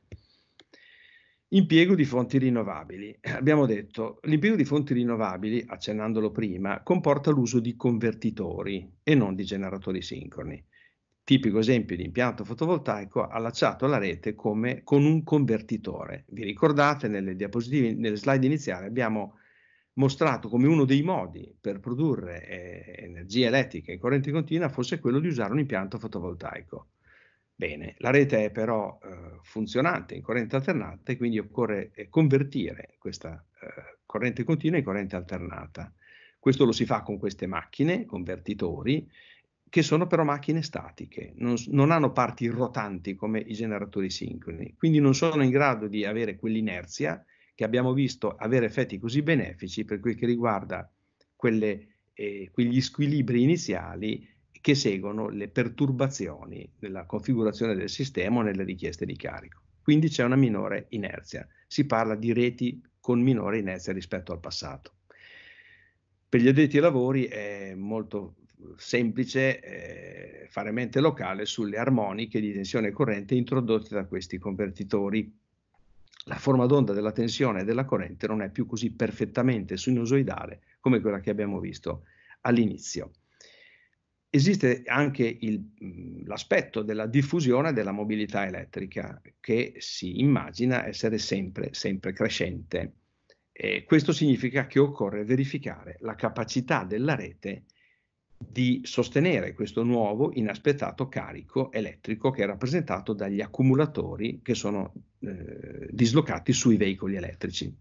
Impiego di fonti rinnovabili. Eh, abbiamo detto, l'impiego di fonti rinnovabili, accennandolo prima, comporta l'uso di convertitori e non di generatori sincroni. Tipico esempio di impianto fotovoltaico allacciato alla rete come con un convertitore. Vi ricordate nelle diapositive, nelle slide iniziali abbiamo mostrato come uno dei modi per produrre eh, energia elettrica in corrente continua fosse quello di usare un impianto fotovoltaico. Bene, la rete è però eh, funzionante in corrente alternata e quindi occorre eh, convertire questa eh, corrente continua in corrente alternata. Questo lo si fa con queste macchine, convertitori, che sono però macchine statiche, non, non hanno parti rotanti come i generatori sincroni, quindi non sono in grado di avere quell'inerzia che abbiamo visto avere effetti così benefici per quel che riguarda quelle, eh, quegli squilibri iniziali che seguono le perturbazioni nella configurazione del sistema o nelle richieste di carico. Quindi c'è una minore inerzia. Si parla di reti con minore inerzia rispetto al passato. Per gli addetti ai lavori è molto eh, semplice eh, fare mente locale sulle armoniche di tensione e corrente introdotte da questi convertitori. La forma d'onda della tensione e della corrente non è più così perfettamente sinusoidale come quella che abbiamo visto all'inizio esiste anche il, mhmm, l'aspetto della diffusione della mobilità elettrica che si immagina essere sempre, sempre crescente. E questo significa che occorre verificare la capacità della rete di sostenere questo nuovo inaspettato carico elettrico che è rappresentato dagli accumulatori che sono eh, dislocati sui veicoli elettrici.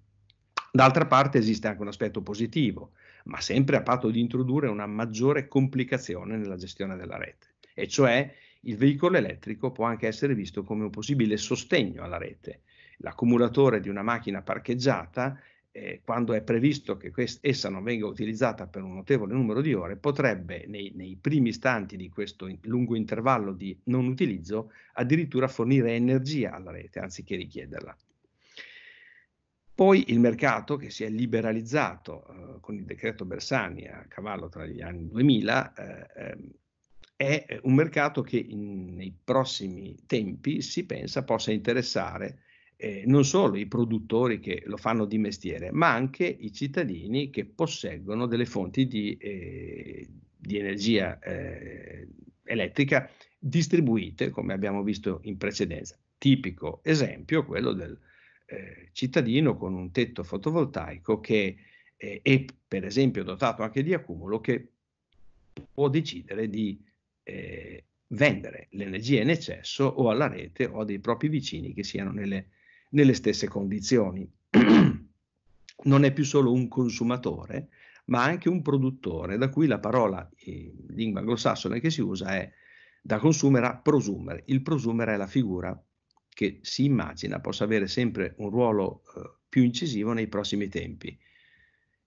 D'altra parte esiste anche un aspetto positivo, ma sempre a patto di introdurre una maggiore complicazione nella gestione della rete, e cioè il veicolo elettrico può anche essere visto come un possibile sostegno alla rete. L'accumulatore di una macchina parcheggiata, eh, quando è previsto che quest- essa non venga utilizzata per un notevole numero di ore, potrebbe nei, nei primi istanti di questo in- lungo intervallo di non utilizzo addirittura fornire energia alla rete anziché richiederla. Poi il mercato che si è liberalizzato eh, con il decreto Bersani a cavallo tra gli anni 2000 eh, ehm, è eh, un mercato che in, nei prossimi tempi si pensa possa interessare eh, non solo i produttori che lo fanno di mestiere, ma anche i cittadini che posseggono delle fonti di, eh, di energia eh, elettrica distribuite, come abbiamo visto in precedenza. Tipico esempio quello del, eh, cittadino con un tetto fotovoltaico che eh, è per esempio dotato anche di accumulo che può decidere di eh, vendere l'energia in eccesso o alla rete o a dei propri vicini che siano nelle, nelle stesse condizioni. non è più solo un consumatore, ma anche un produttore, da cui la parola in eh, lingua anglosassone che si usa è da consumer a prosumere. Il prosumere è la figura che si immagina possa avere sempre un ruolo eh, più incisivo nei prossimi tempi.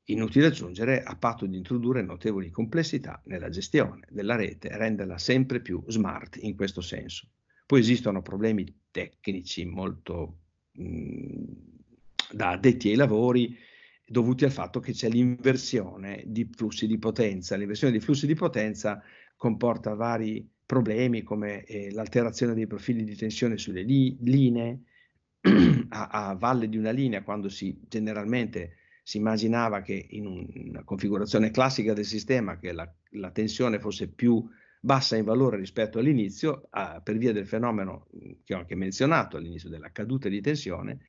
Inutile aggiungere a patto di introdurre notevoli complessità nella gestione della rete, renderla sempre più smart in questo senso. Poi esistono problemi tecnici molto mh, mm, da addetti ai lavori dovuti al fatto che c'è l'inversione di flussi di potenza. L'inversione di flussi di potenza comporta vari problemi come eh, l'alterazione dei profili di tensione sulle li- linee, a, a, valle di una linea, quando si generalmente si immaginava che in un, una configurazione classica del sistema che la, la, tensione fosse più bassa in valore rispetto all'inizio, a, per via del fenomeno mm, che ho anche menzionato all'inizio della caduta di tensione,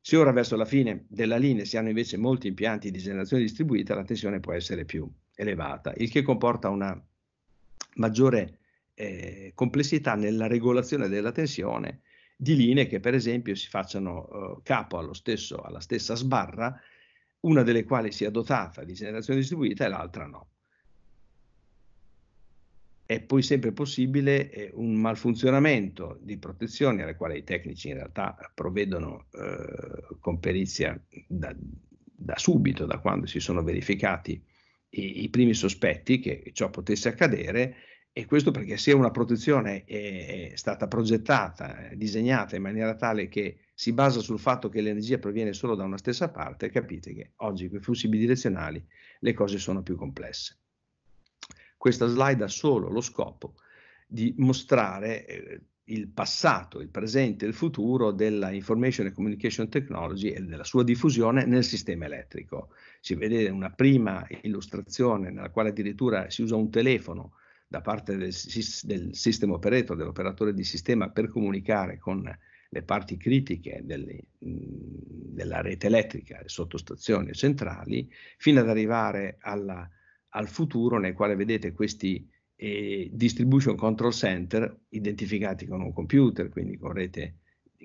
se ora verso la fine della linea si hanno invece molti impianti di generazione distribuita, la tensione può essere più elevata, il che comporta una maggiore eh, complessità nella regolazione della tensione di linee che per esempio si facciano eh, capo stesso, alla stessa sbarra, una delle quali sia dotata di generazione distribuita e l'altra no. È poi sempre possibile eh, un malfunzionamento di protezioni alle quali i tecnici in realtà provvedono eh, con perizia da, da, subito, da quando si sono verificati i, i primi sospetti che ciò potesse accadere, e questo perché se una protezione è, è stata progettata, eh, disegnata in maniera tale che si basa sul fatto che l'energia proviene solo da una stessa parte, capite che oggi con i flussi bidirezionali le cose sono più complesse. Questa slide ha solo lo scopo di mostrare eh, il passato, il presente e il futuro della Information and Communication Technology e della sua diffusione nel sistema elettrico. Si vede una prima illustrazione nella quale addirittura si usa un telefono da parte del, del system operator, dell'operatore di sistema, per comunicare con le parti critiche delle, della rete elettrica, le sottostazioni e centrali, fino ad arrivare alla, al futuro nel quale vedete questi eh, distribution control center identificati con un computer, quindi con, rete,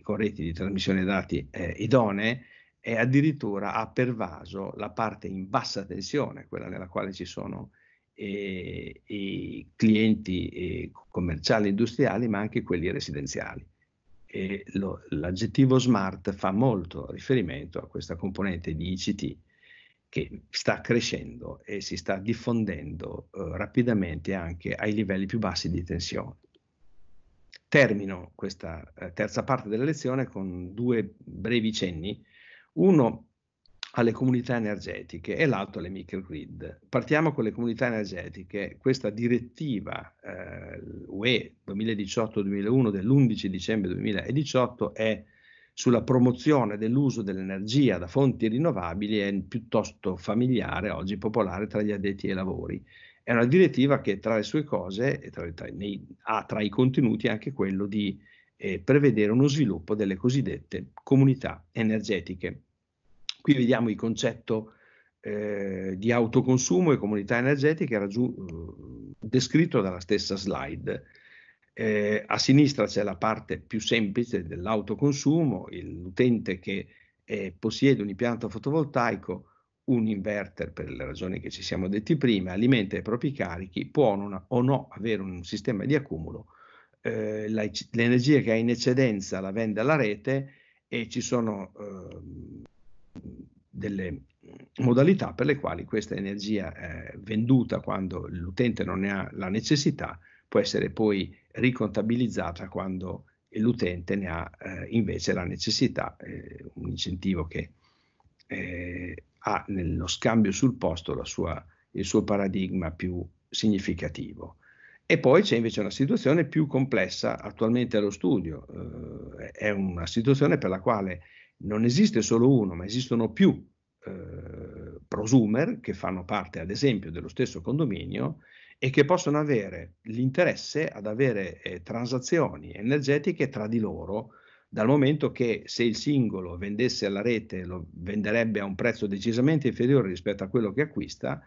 con reti di trasmissione dati eh, idonee, e addirittura ha pervaso la parte in bassa tensione, quella nella quale ci sono eh, i clienti eh, commerciali e industriali, ma anche quelli residenziali. Lo, l'aggettivo smart fa molto riferimento a questa componente di ICT che sta crescendo e si sta diffondendo eh, rapidamente anche ai livelli più bassi di tensione. Termino questa eh, terza parte della lezione con due brevi cenni. Uno alle comunità energetiche e l'altro alle microgrid. Partiamo con le comunità energetiche. Questa direttiva eh, UE 2018-2001 dell'11 dicembre 2018 è sulla promozione dell'uso dell'energia da fonti rinnovabili è piuttosto familiare, oggi popolare tra gli addetti ai lavori. È una direttiva che tra le sue cose tra, tra, nei, ha tra i contenuti anche quello di eh, prevedere uno sviluppo delle cosiddette comunità energetiche. Qui vediamo il concetto eh, di autoconsumo e comunità energetica raggiù, eh, descritto dalla stessa slide. Eh, a sinistra c'è la parte più semplice dell'autoconsumo, l'utente che eh, possiede un impianto fotovoltaico, un inverter per le ragioni che ci siamo detti prima, alimenta i propri carichi, può non, o no avere un sistema di accumulo, eh, l'energia che ha in eccedenza la vende alla rete e ci sono ehm, delle modalità per le quali questa energia eh, venduta quando l'utente non ne ha la necessità può essere poi ricontabilizzata quando l'utente ne ha eh, invece la necessità, eh, un incentivo che eh, ha nello scambio sul posto sua, il suo paradigma più significativo. E poi c'è invece una situazione più complessa attualmente allo studio, eh, è una situazione per la quale non esiste solo uno, ma esistono più eh, prosumer che fanno parte, ad esempio, dello stesso condominio e che possono avere l'interesse ad avere eh, transazioni energetiche tra di loro, dal momento che se il singolo vendesse alla rete lo venderebbe a un prezzo decisamente inferiore rispetto a quello che acquista,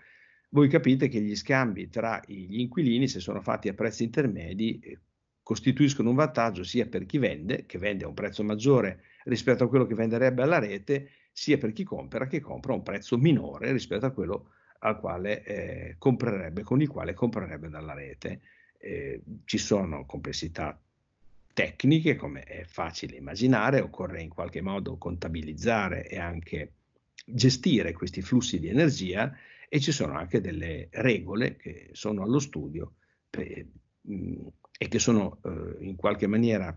voi capite che gli scambi tra gli inquilini, se sono fatti a prezzi intermedi, eh, costituiscono un vantaggio sia per chi vende, che vende a un prezzo maggiore rispetto a quello che venderebbe alla rete, sia per chi compra che compra a un prezzo minore rispetto a quello al quale, eh, comprerebbe, con il quale comprerebbe dalla rete. Eh, ci sono complessità tecniche, come è facile immaginare, occorre in qualche modo contabilizzare e anche gestire questi flussi di energia e ci sono anche delle regole che sono allo studio per, mh, mm, e che sono eh, in qualche maniera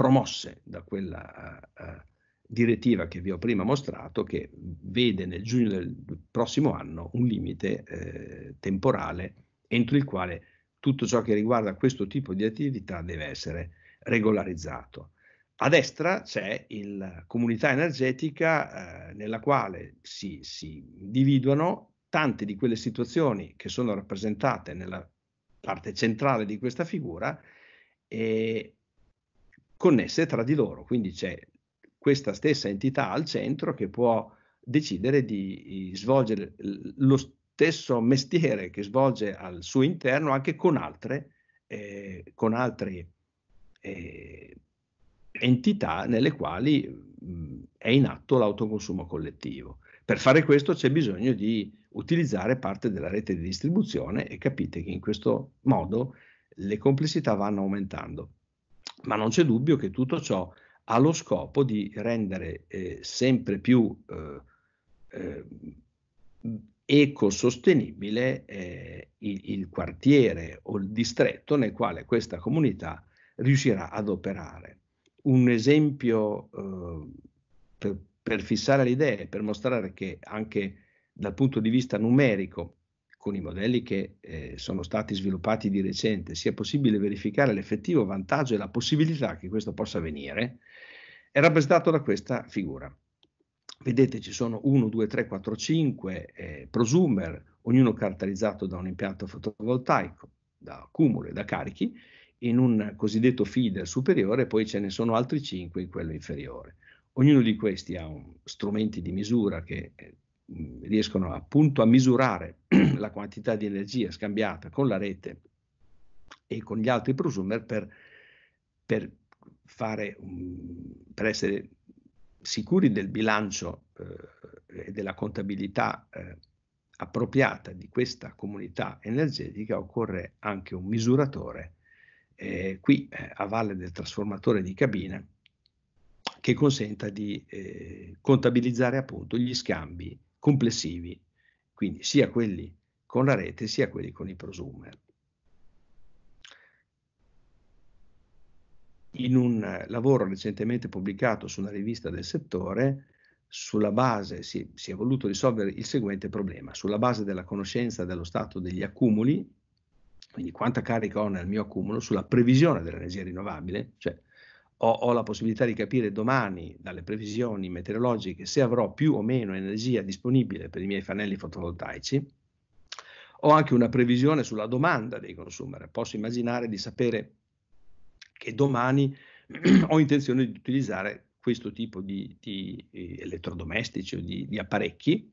promosse da quella eh, eh, direttiva che vi ho prima mostrato, che vede nel giugno del prossimo anno un limite eh, temporale entro il quale tutto ciò che riguarda questo tipo di attività deve essere regolarizzato. A destra c'è la comunità energetica eh, nella quale si, si individuano tante di quelle situazioni che sono rappresentate nella parte centrale di questa figura e connesse tra di loro, quindi c'è questa stessa entità al centro che può decidere di svolgere lo stesso mestiere che svolge al suo interno anche con altre, eh, con altre eh, entità nelle quali mh, è in atto l'autoconsumo collettivo. Per fare questo c'è bisogno di utilizzare parte della rete di distribuzione e capite che in questo modo le complessità vanno aumentando ma non c'è dubbio che tutto ciò ha lo scopo di rendere eh, sempre più eh, eh ecosostenibile eh, il, il quartiere o il distretto nel quale questa comunità riuscirà ad operare. Un esempio eh, per, per fissare le idee, per mostrare che anche dal punto di vista numerico con i modelli che eh, sono stati sviluppati di recente, sia possibile verificare l'effettivo vantaggio e la possibilità che questo possa avvenire, è rappresentato da questa figura. Vedete, ci sono 1, 2, 3, 4, 5 eh, prosumer, ognuno caratterizzato da un impianto fotovoltaico, da cumulo e da carichi, in un cosiddetto feeder superiore, poi ce ne sono altri 5 in quello inferiore. Ognuno di questi ha un, strumenti di misura che eh, riescono appunto a misurare la quantità di energia scambiata con la rete e con gli altri prosumer per, per, fare, per essere sicuri del bilancio eh, e della contabilità eh, appropriata di questa comunità energetica occorre anche un misuratore eh, qui eh, a valle del trasformatore di cabina che consenta di eh, contabilizzare appunto gli scambi complessivi, quindi sia quelli con la rete sia quelli con i prosumer. In un eh, lavoro recentemente pubblicato su una rivista del settore, sulla base si, si, è voluto risolvere il seguente problema, sulla base della conoscenza dello stato degli accumuli, quindi quanta carica ho nel mio accumulo, sulla previsione dell'energia rinnovabile, cioè ho, ho la possibilità di capire domani dalle previsioni meteorologiche se avrò più o meno energia disponibile per i miei fanelli fotovoltaici, ho anche una previsione sulla domanda dei consumer. Posso immaginare di sapere che domani ho intenzione di utilizzare questo tipo di, di eh, elettrodomestici o di, di, apparecchi.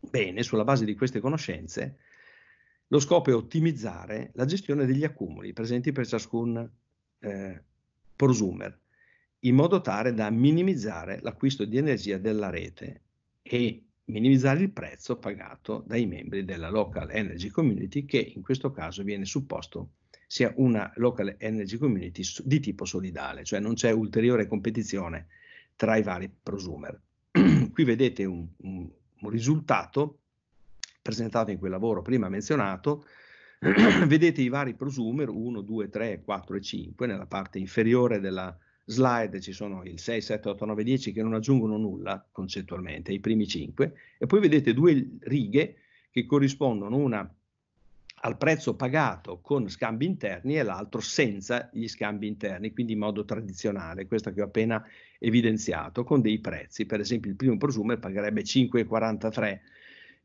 Bene, sulla base di queste conoscenze, lo scopo è ottimizzare la gestione degli accumuli presenti per ciascun eh, prosumer, in modo tale da minimizzare l'acquisto di energia della rete e minimizzare il prezzo pagato dai membri della Local Energy Community, che in questo caso viene supposto sia una Local Energy Community di tipo solidale, cioè non c'è ulteriore competizione tra i vari prosumer. Qui vedete un, un, un risultato presentato in quel lavoro prima menzionato, Vedete i vari prosumer 1, 2, 3, 4 e 5. Nella parte inferiore della slide ci sono il 6, 7, 8, 9, 10 che non aggiungono nulla concettualmente, i primi 5. E poi vedete due righe che corrispondono una al prezzo pagato con scambi interni e l'altro senza gli scambi interni, quindi in modo tradizionale, questo che ho appena evidenziato, con dei prezzi. Per esempio il primo prosumer pagherebbe 5,43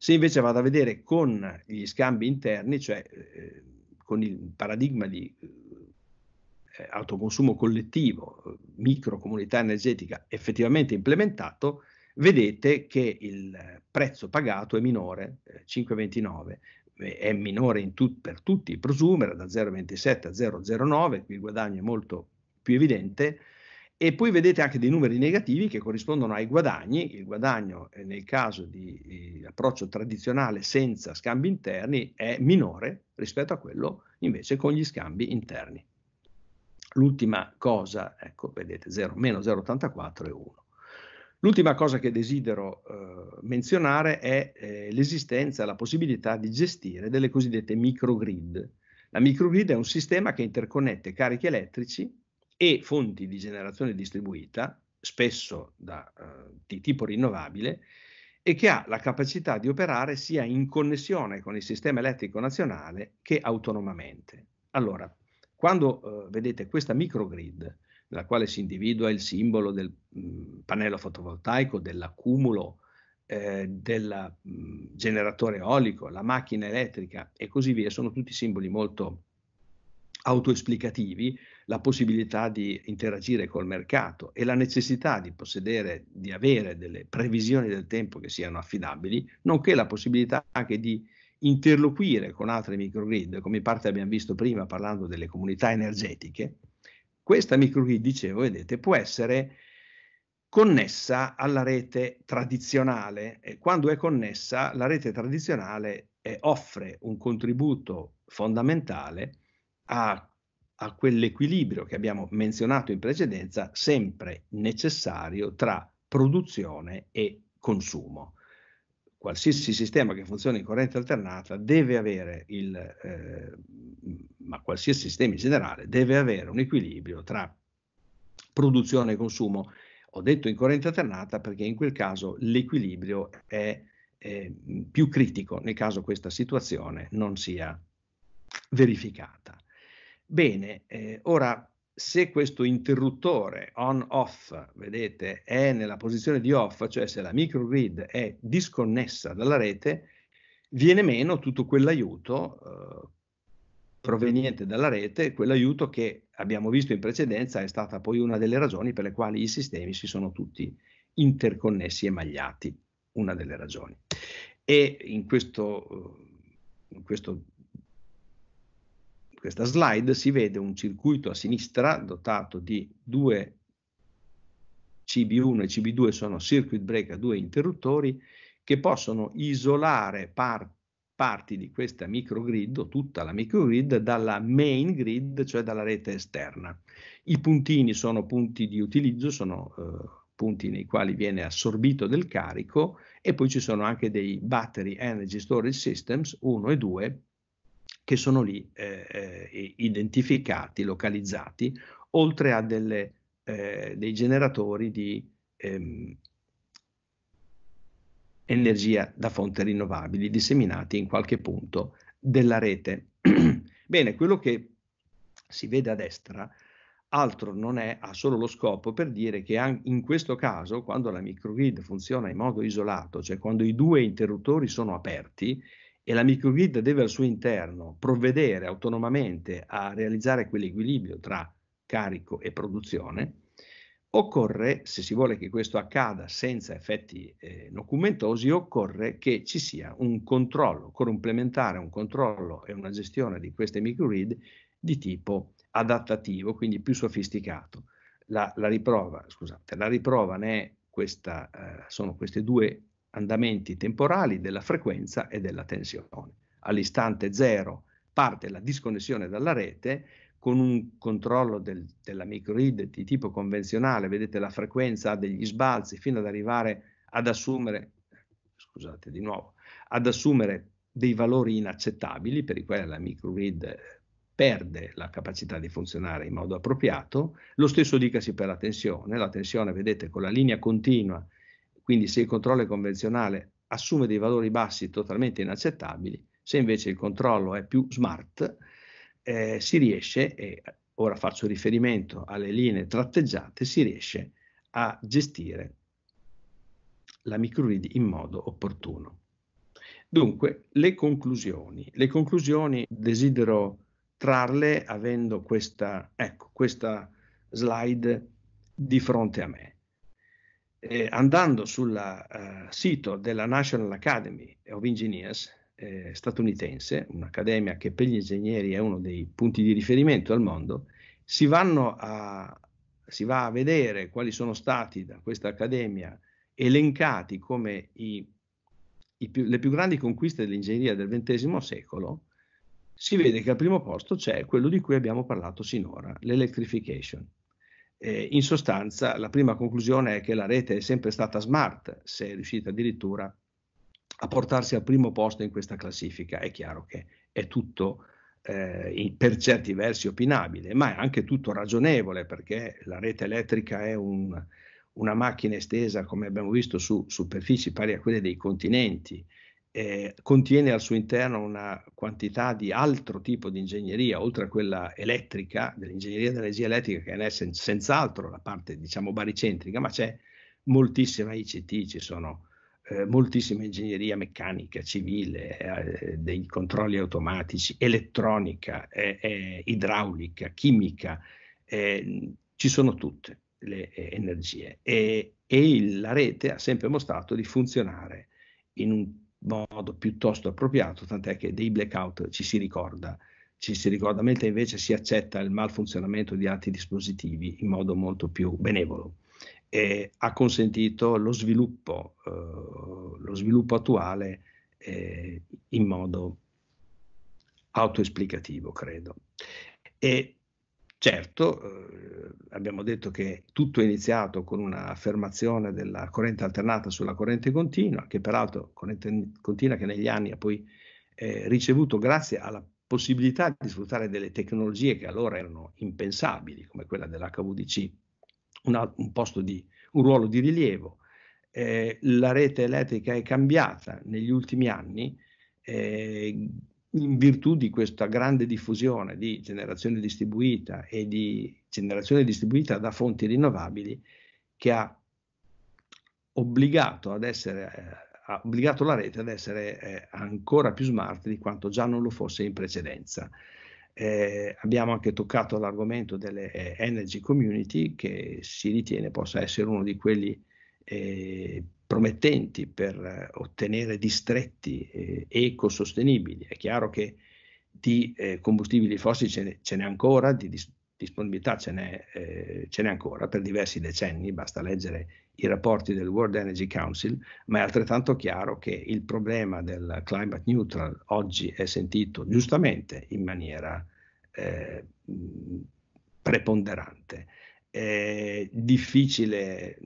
se invece vado a vedere con gli scambi interni, cioè eh, con il paradigma di eh, eh autoconsumo collettivo, eh, micro comunità energetica effettivamente implementato, vedete che il prezzo pagato è minore, eh, 5,29 eh, è minore tut, per tutti i prosumer da 0,27 a 0,09, qui il guadagno è molto più evidente, e poi vedete anche dei numeri negativi che corrispondono ai guadagni, il guadagno eh, nel caso di eh, approccio tradizionale senza scambi interni è minore rispetto a quello invece con gli scambi interni. L'ultima cosa, ecco, vedete, 0, meno 0,84 è 1. L'ultima cosa che desidero eh, menzionare è eh, l'esistenza, la possibilità di gestire delle cosiddette microgrid. La microgrid è un sistema che interconnette carichi elettrici e fonti di generazione distribuita, spesso da, eh, di tipo rinnovabile, e che ha la capacità di operare sia in connessione con il sistema elettrico nazionale che autonomamente. Allora, quando eh, vedete questa microgrid, nella quale si individua il simbolo del mh, mm, pannello fotovoltaico, dell'accumulo, eh, del mm, generatore eolico, la macchina elettrica e così via, sono tutti simboli molto autoesplicativi la possibilità di interagire col mercato e la necessità di possedere, di avere delle previsioni del tempo che siano affidabili, nonché la possibilità anche di interloquire con altre microgrid, come in parte abbiamo visto prima parlando delle comunità energetiche, questa microgrid, dicevo, vedete, può essere connessa alla rete tradizionale e quando è connessa la rete tradizionale eh, offre un contributo fondamentale a a quell'equilibrio che abbiamo menzionato in precedenza, sempre necessario tra produzione e consumo. Qualsiasi sistema che funzioni in corrente alternata deve avere il, eh, ma qualsiasi sistema in generale, deve avere un equilibrio tra produzione e consumo. Ho detto in corrente alternata perché in quel caso l'equilibrio è eh, più critico nel caso questa situazione non sia verificata. Bene, eh, ora se questo interruttore on-off, vedete, è nella posizione di off, cioè se la microgrid è disconnessa dalla rete, viene meno tutto quell'aiuto eh, proveniente dalla rete, quell'aiuto che abbiamo visto in precedenza è stata poi una delle ragioni per le quali i sistemi si sono tutti interconnessi e magliati, una delle ragioni. E in questo, eh, in questo questa slide si vede un circuito a sinistra dotato di due CB1 e CB2 sono circuit breaker, due interruttori che possono isolare par parti di questa microgrid o tutta la microgrid dalla main grid, cioè dalla rete esterna. I puntini sono punti di utilizzo, sono eh, punti nei quali viene assorbito del carico e poi ci sono anche dei battery energy storage systems 1 e 2 che sono lì eh, eh identificati, localizzati, oltre a delle, eh, dei generatori di ehm, energia da fonte rinnovabili disseminati in qualche punto della rete. Bene, quello che si vede a destra altro non è, ha solo lo scopo per dire che in questo caso, quando la microgrid funziona in modo isolato, cioè quando i due interruttori sono aperti, e la microgrid deve al suo interno provvedere autonomamente a realizzare quell'equilibrio tra carico e produzione, occorre, se si vuole che questo accada senza effetti eh, documentosi, occorre che ci sia un controllo complementare, un controllo e una gestione di queste microgrid di tipo adattativo, quindi più sofisticato. La, la riprova, scusate, la riprova ne è questa, eh, sono queste due andamenti temporali della frequenza e della tensione. All'istante zero parte la disconnessione dalla rete con un controllo del, della microgrid di tipo convenzionale, vedete la frequenza ha degli sbalzi fino ad arrivare ad assumere, scusate di nuovo, ad assumere dei valori inaccettabili per i quali la microgrid perde la capacità di funzionare in modo appropriato, lo stesso dicasi per la tensione, la tensione vedete con la linea continua quindi se il controllo è convenzionale assume dei valori bassi totalmente inaccettabili, se invece il controllo è più smart, eh, si riesce, e ora faccio riferimento alle linee tratteggiate, si riesce a gestire la microridi in modo opportuno. Dunque, le conclusioni. Le conclusioni desidero trarle avendo questa, ecco, questa slide di fronte a me eh, andando sul uh, sito della National Academy of Engineers eh, statunitense, un'accademia che per gli ingegneri è uno dei punti di riferimento al mondo, si, a, si va a vedere quali sono stati da questa accademia elencati come i, i più, le più grandi conquiste dell'ingegneria del XX secolo, si vede che al primo posto c'è quello di cui abbiamo parlato sinora, l'electrification. Eh, in sostanza la prima conclusione è che la rete è sempre stata smart, se è riuscita addirittura a portarsi al primo posto in questa classifica. È chiaro che è tutto eh, in, per certi versi opinabile, ma è anche tutto ragionevole perché la rete elettrica è un, una macchina estesa, come abbiamo visto, su superfici pari a quelle dei continenti eh, contiene al suo interno una quantità di altro tipo di ingegneria, oltre a quella elettrica, dell'ingegneria dell'energia elettrica, che è sen- senz'altro la parte, diciamo, baricentrica, ma c'è moltissima ICT, ci sono eh, moltissima ingegneria meccanica, civile, eh, dei controlli automatici, elettronica, eh, eh, idraulica, chimica, eh, ci sono tutte le energie e, e il, la rete ha sempre mostrato di funzionare in un modo piuttosto appropriato, tant'è che dei blackout ci si ricorda, ci si ricorda, mentre invece si accetta il malfunzionamento di altri dispositivi in modo molto più benevolo. E ha consentito lo sviluppo, eh, lo sviluppo attuale eh, in modo autoesplicativo, credo. E Certo, eh, abbiamo detto che tutto è iniziato con un'affermazione della corrente alternata sulla corrente continua, che peraltro corrente continua che negli anni ha poi eh, ricevuto grazie alla possibilità di sfruttare delle tecnologie che allora erano impensabili, come quella dell'HVDC, un, un, posto di, un ruolo di rilievo. Eh, la rete elettrica è cambiata negli ultimi anni, eh, in virtù di questa grande diffusione di generazione distribuita e di generazione distribuita da fonti rinnovabili che ha obbligato, ad essere, eh, ha obbligato la rete ad essere eh, ancora più smart di quanto già non lo fosse in precedenza. Eh, abbiamo anche toccato l'argomento delle eh, energy community che si ritiene possa essere uno di quelli eh, promettenti per eh, ottenere distretti eh, ecosostenibili. È chiaro che di eh, combustibili fossili ce, ce n'è ancora, di dis- disponibilità ce n'è, eh, ce n'è, ancora per diversi decenni, basta leggere i rapporti del World Energy Council, ma è altrettanto chiaro che il problema del climate neutral oggi è sentito giustamente in maniera eh, preponderante. È difficile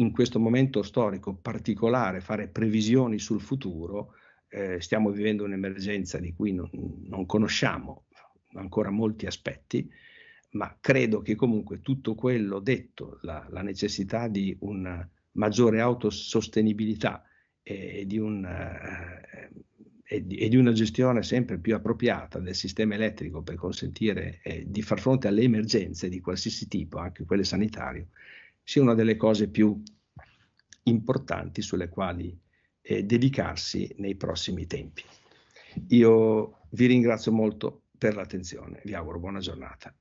in questo momento storico particolare fare previsioni sul futuro, eh, stiamo vivendo un'emergenza di cui non, non conosciamo ancora molti aspetti, ma credo che comunque tutto quello detto, la, la necessità di una maggiore autosostenibilità e, e, di una, eh, e, di, e, di una, gestione sempre più appropriata del sistema elettrico per consentire eh, di far fronte alle emergenze di qualsiasi tipo, anche quelle sanitarie, sia una delle cose più importanti sulle quali eh, dedicarsi nei prossimi tempi. Io vi ringrazio molto per l'attenzione, vi auguro buona giornata.